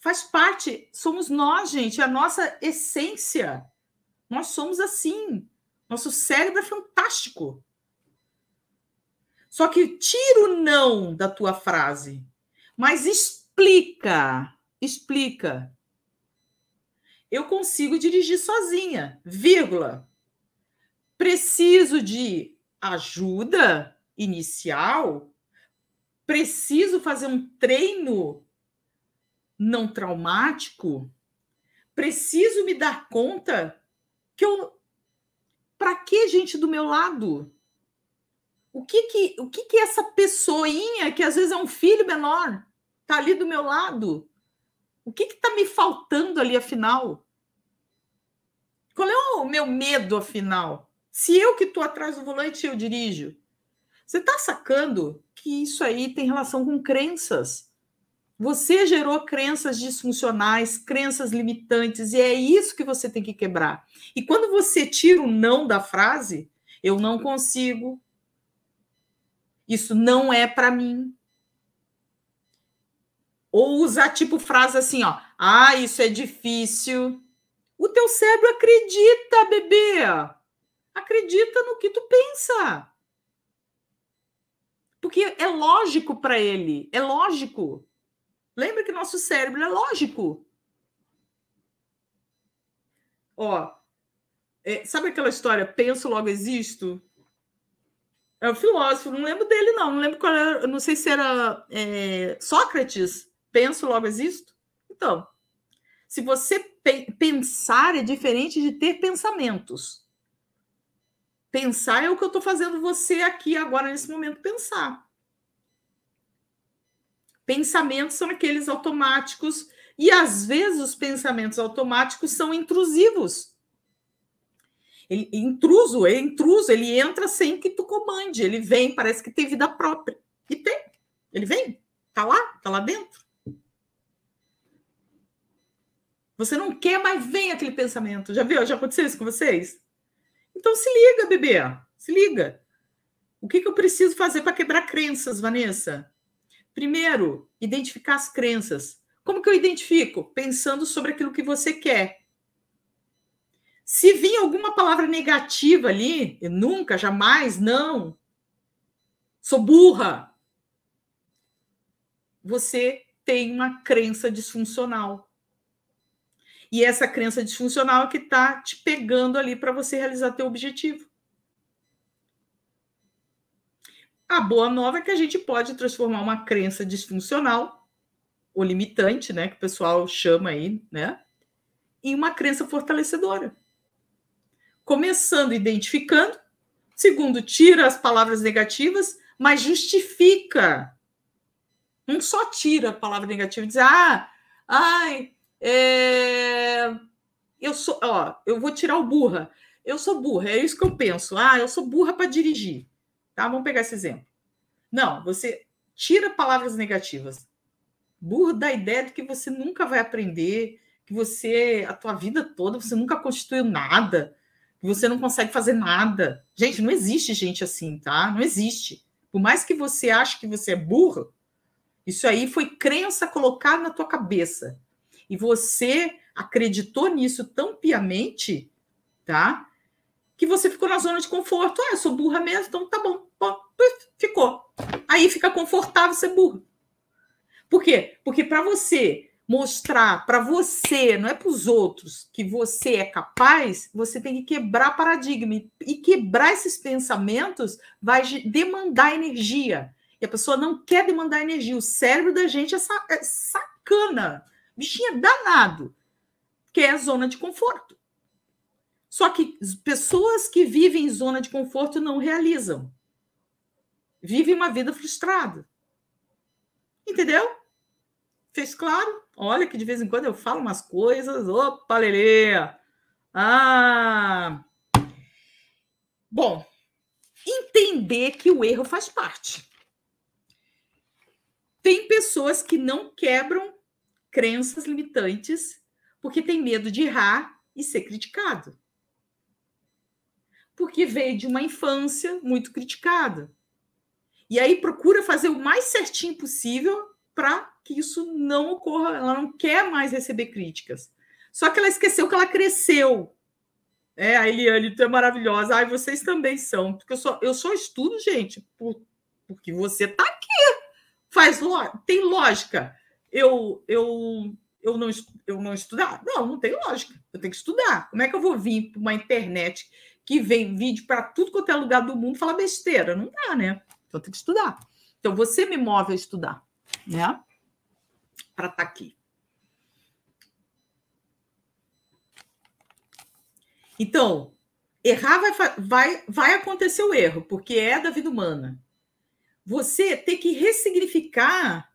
Faz parte, somos nós, gente, a nossa essência. Nós somos assim. Nosso cérebro é fantástico. Só que tira o não da tua frase, mas explica, explica. Eu consigo dirigir sozinha, vírgula. Preciso de ajuda inicial? Preciso fazer um treino não traumático? Preciso me dar conta que eu para que gente do meu lado? O que que, o que que essa pessoinha, que às vezes é um filho menor, está ali do meu lado? O que está me faltando ali, afinal? Qual é o meu medo, afinal? Se eu que estou atrás do volante, eu dirijo. Você está sacando que isso aí tem relação com crenças. Você gerou crenças disfuncionais, crenças limitantes, e é isso que você tem que quebrar. E quando você tira o não da frase, eu não consigo, isso não é para mim, ou usar tipo frase assim, ó, ah, isso é difícil. O teu cérebro acredita, bebê. Acredita no que tu pensa. Porque é lógico para ele, é lógico. Lembra que nosso cérebro é lógico. Ó, é, sabe aquela história, penso logo existo? É o um filósofo, não lembro dele não, não lembro qual era, não sei se era é, Sócrates penso, logo existo? Então, se você pe pensar é diferente de ter pensamentos. Pensar é o que eu estou fazendo você aqui agora nesse momento pensar. Pensamentos são aqueles automáticos e às vezes os pensamentos automáticos são intrusivos. Ele intruso, é intruso, ele entra sem que tu comande, ele vem, parece que tem vida própria. E tem. Ele vem, tá lá, tá lá dentro. Você não quer, mas vem aquele pensamento. Já viu? Já aconteceu isso com vocês? Então se liga, bebê. Se liga. O que, que eu preciso fazer para quebrar crenças, Vanessa? Primeiro, identificar as crenças. Como que eu identifico? Pensando sobre aquilo que você quer. Se vir alguma palavra negativa ali, eu nunca, jamais, não. Sou burra. Você tem uma crença disfuncional. E é essa crença disfuncional é que está te pegando ali para você realizar teu objetivo. A boa nova é que a gente pode transformar uma crença disfuncional, ou limitante, né, que o pessoal chama aí, né, em uma crença fortalecedora. Começando identificando, segundo, tira as palavras negativas, mas justifica. Não só tira a palavra negativa e diz, ah, ai, é... Eu sou, ó, eu vou tirar o burra. Eu sou burra, é isso que eu penso. Ah, eu sou burra para dirigir. Tá? Vamos pegar esse exemplo. Não, você tira palavras negativas. Burro dá a ideia de que você nunca vai aprender, que você, a tua vida toda, você nunca constituiu nada, que você não consegue fazer nada. Gente, não existe gente assim, tá? Não existe. Por mais que você ache que você é burro, isso aí foi crença colocada na tua cabeça e você acreditou nisso tão piamente, tá? Que você ficou na zona de conforto. Ah, eu sou burra mesmo, então tá bom. ficou. Aí fica confortável ser burra. Por quê? Porque para você mostrar para você, não é para os outros, que você é capaz, você tem que quebrar paradigma. E quebrar esses pensamentos vai demandar energia. E a pessoa não quer demandar energia. O cérebro da gente é, é sacana. Bichinha danado, que é a zona de conforto. Só que pessoas que vivem em zona de conforto não realizam. Vivem uma vida frustrada. Entendeu? Fez claro? Olha que de vez em quando eu falo umas coisas. Opa, Lelê! Ah! Bom, entender que o erro faz parte. Tem pessoas que não quebram crenças limitantes porque tem medo de errar e ser criticado. Porque veio de uma infância muito criticada. E aí procura fazer o mais certinho possível para que isso não ocorra. Ela não quer mais receber críticas. Só que ela esqueceu que ela cresceu. É, a Eliane, tu é maravilhosa. Ai, vocês também são. Porque eu só, eu só estudo, gente, por, porque você tá aqui. Faz, tem lógica eu, eu, eu, não, eu não estudar? Não, não tem lógica. Eu tenho que estudar. Como é que eu vou vir para uma internet que vem vídeo para tudo quanto é lugar do mundo falar besteira? Não dá, né? Então tenho que estudar. Então você me move a estudar, né? Para estar tá aqui. Então, errar vai, vai, vai acontecer o erro, porque é da vida humana. Você tem que ressignificar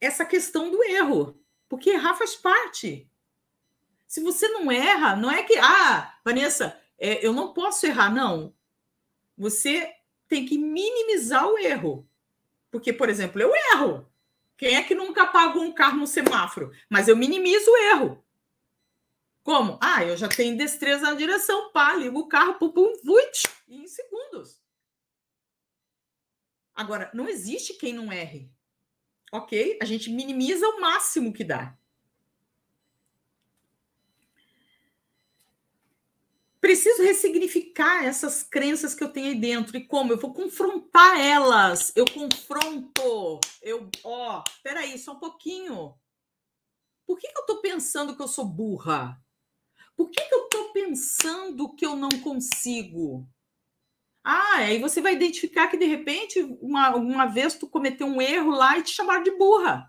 essa questão do erro, porque errar faz parte. Se você não erra, não é que, ah, Vanessa, é, eu não posso errar, não. Você tem que minimizar o erro. Porque, por exemplo, eu erro. Quem é que nunca apagou um carro no semáforo? Mas eu minimizo o erro. Como? Ah, eu já tenho destreza na direção, pá, ligo o carro, pum, pum, vuit, em segundos. Agora, não existe quem não erre ok? A gente minimiza o máximo que dá. Preciso ressignificar essas crenças que eu tenho aí dentro e como eu vou confrontar elas. Eu confronto. Eu, ó, peraí, só um pouquinho. Por que, que eu estou pensando que eu sou burra? Por que, que eu estou pensando que eu não consigo? Ah, aí você vai identificar que de repente uma, uma vez tu cometeu um erro lá e te chamaram de burra.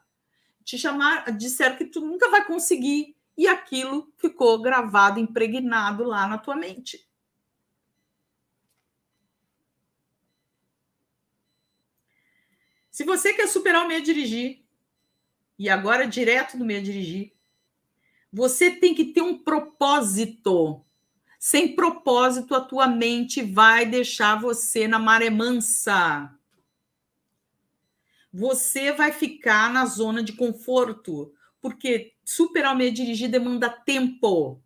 Te chamar, disseram que tu nunca vai conseguir e aquilo ficou gravado, impregnado lá na tua mente. Se você quer superar o medo de dirigir, e agora direto do medo de dirigir, você tem que ter um propósito sem propósito, a tua mente vai deixar você na maré mansa. Você vai ficar na zona de conforto, porque superalmente dirigir demanda tempo,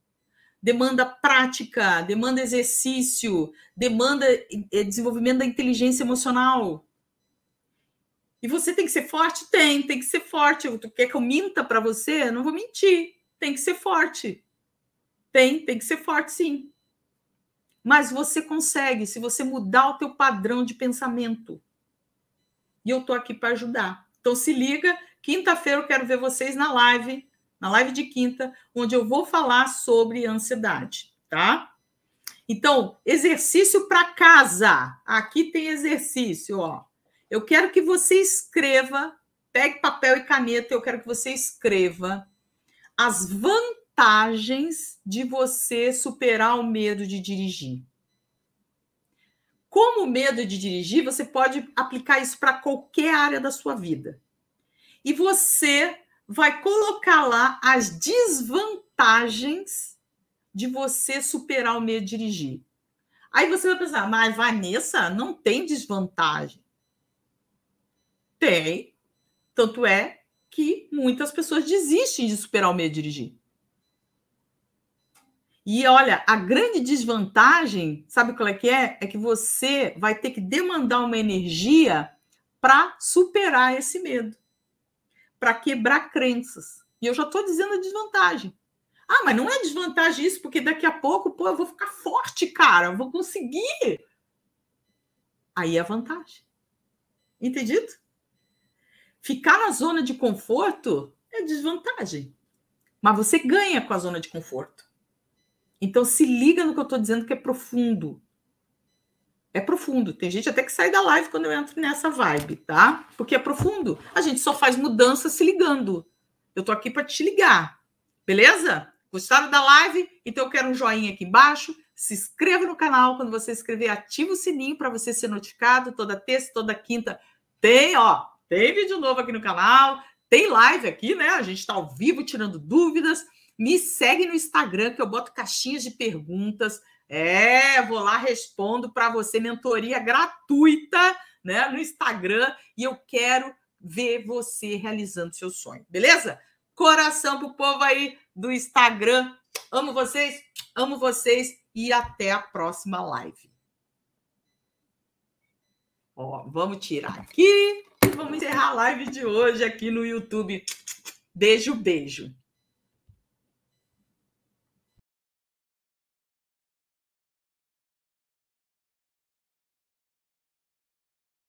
demanda prática, demanda exercício, demanda eh, desenvolvimento da inteligência emocional. E você tem que ser forte? Tem, tem que ser forte. Tu quer que eu minta para você? Eu não vou mentir. Tem que ser forte. Tem, tem que ser forte, sim. Mas você consegue se você mudar o teu padrão de pensamento. E eu tô aqui para ajudar. Então se liga, quinta-feira eu quero ver vocês na live, na live de quinta, onde eu vou falar sobre ansiedade, tá? Então, exercício para casa. Aqui tem exercício, ó. Eu quero que você escreva, pegue papel e caneta, eu quero que você escreva as vantagens vantagens de você superar o medo de dirigir. Como o medo de dirigir, você pode aplicar isso para qualquer área da sua vida. E você vai colocar lá as desvantagens de você superar o medo de dirigir. Aí você vai pensar, mas Vanessa não tem desvantagem. Tem. Tanto é que muitas pessoas desistem de superar o medo de dirigir. E olha, a grande desvantagem, sabe qual é que é? É que você vai ter que demandar uma energia para superar esse medo, para quebrar crenças. E eu já estou dizendo a desvantagem. Ah, mas não é desvantagem isso, porque daqui a pouco, pô, eu vou ficar forte, cara, eu vou conseguir. Aí é vantagem. Entendido? Ficar na zona de conforto é desvantagem. Mas você ganha com a zona de conforto. Então se liga no que eu estou dizendo que é profundo. É profundo. Tem gente até que sai da live quando eu entro nessa vibe, tá? Porque é profundo. A gente só faz mudança se ligando. Eu tô aqui para te ligar. Beleza? Gostaram da live? Então eu quero um joinha aqui embaixo. Se inscreva no canal. Quando você inscrever, ativa o sininho para você ser notificado. Toda terça, toda quinta tem, ó, tem vídeo novo aqui no canal. Tem live aqui, né? A gente está ao vivo tirando dúvidas. Me segue no Instagram, que eu boto caixinhas de perguntas. É, vou lá, respondo para você, mentoria gratuita né, no Instagram. E eu quero ver você realizando seu sonho, beleza? Coração para o povo aí do Instagram. Amo vocês, amo vocês e até a próxima live. Ó, vamos tirar aqui e vamos encerrar a live de hoje aqui no YouTube. Beijo, beijo.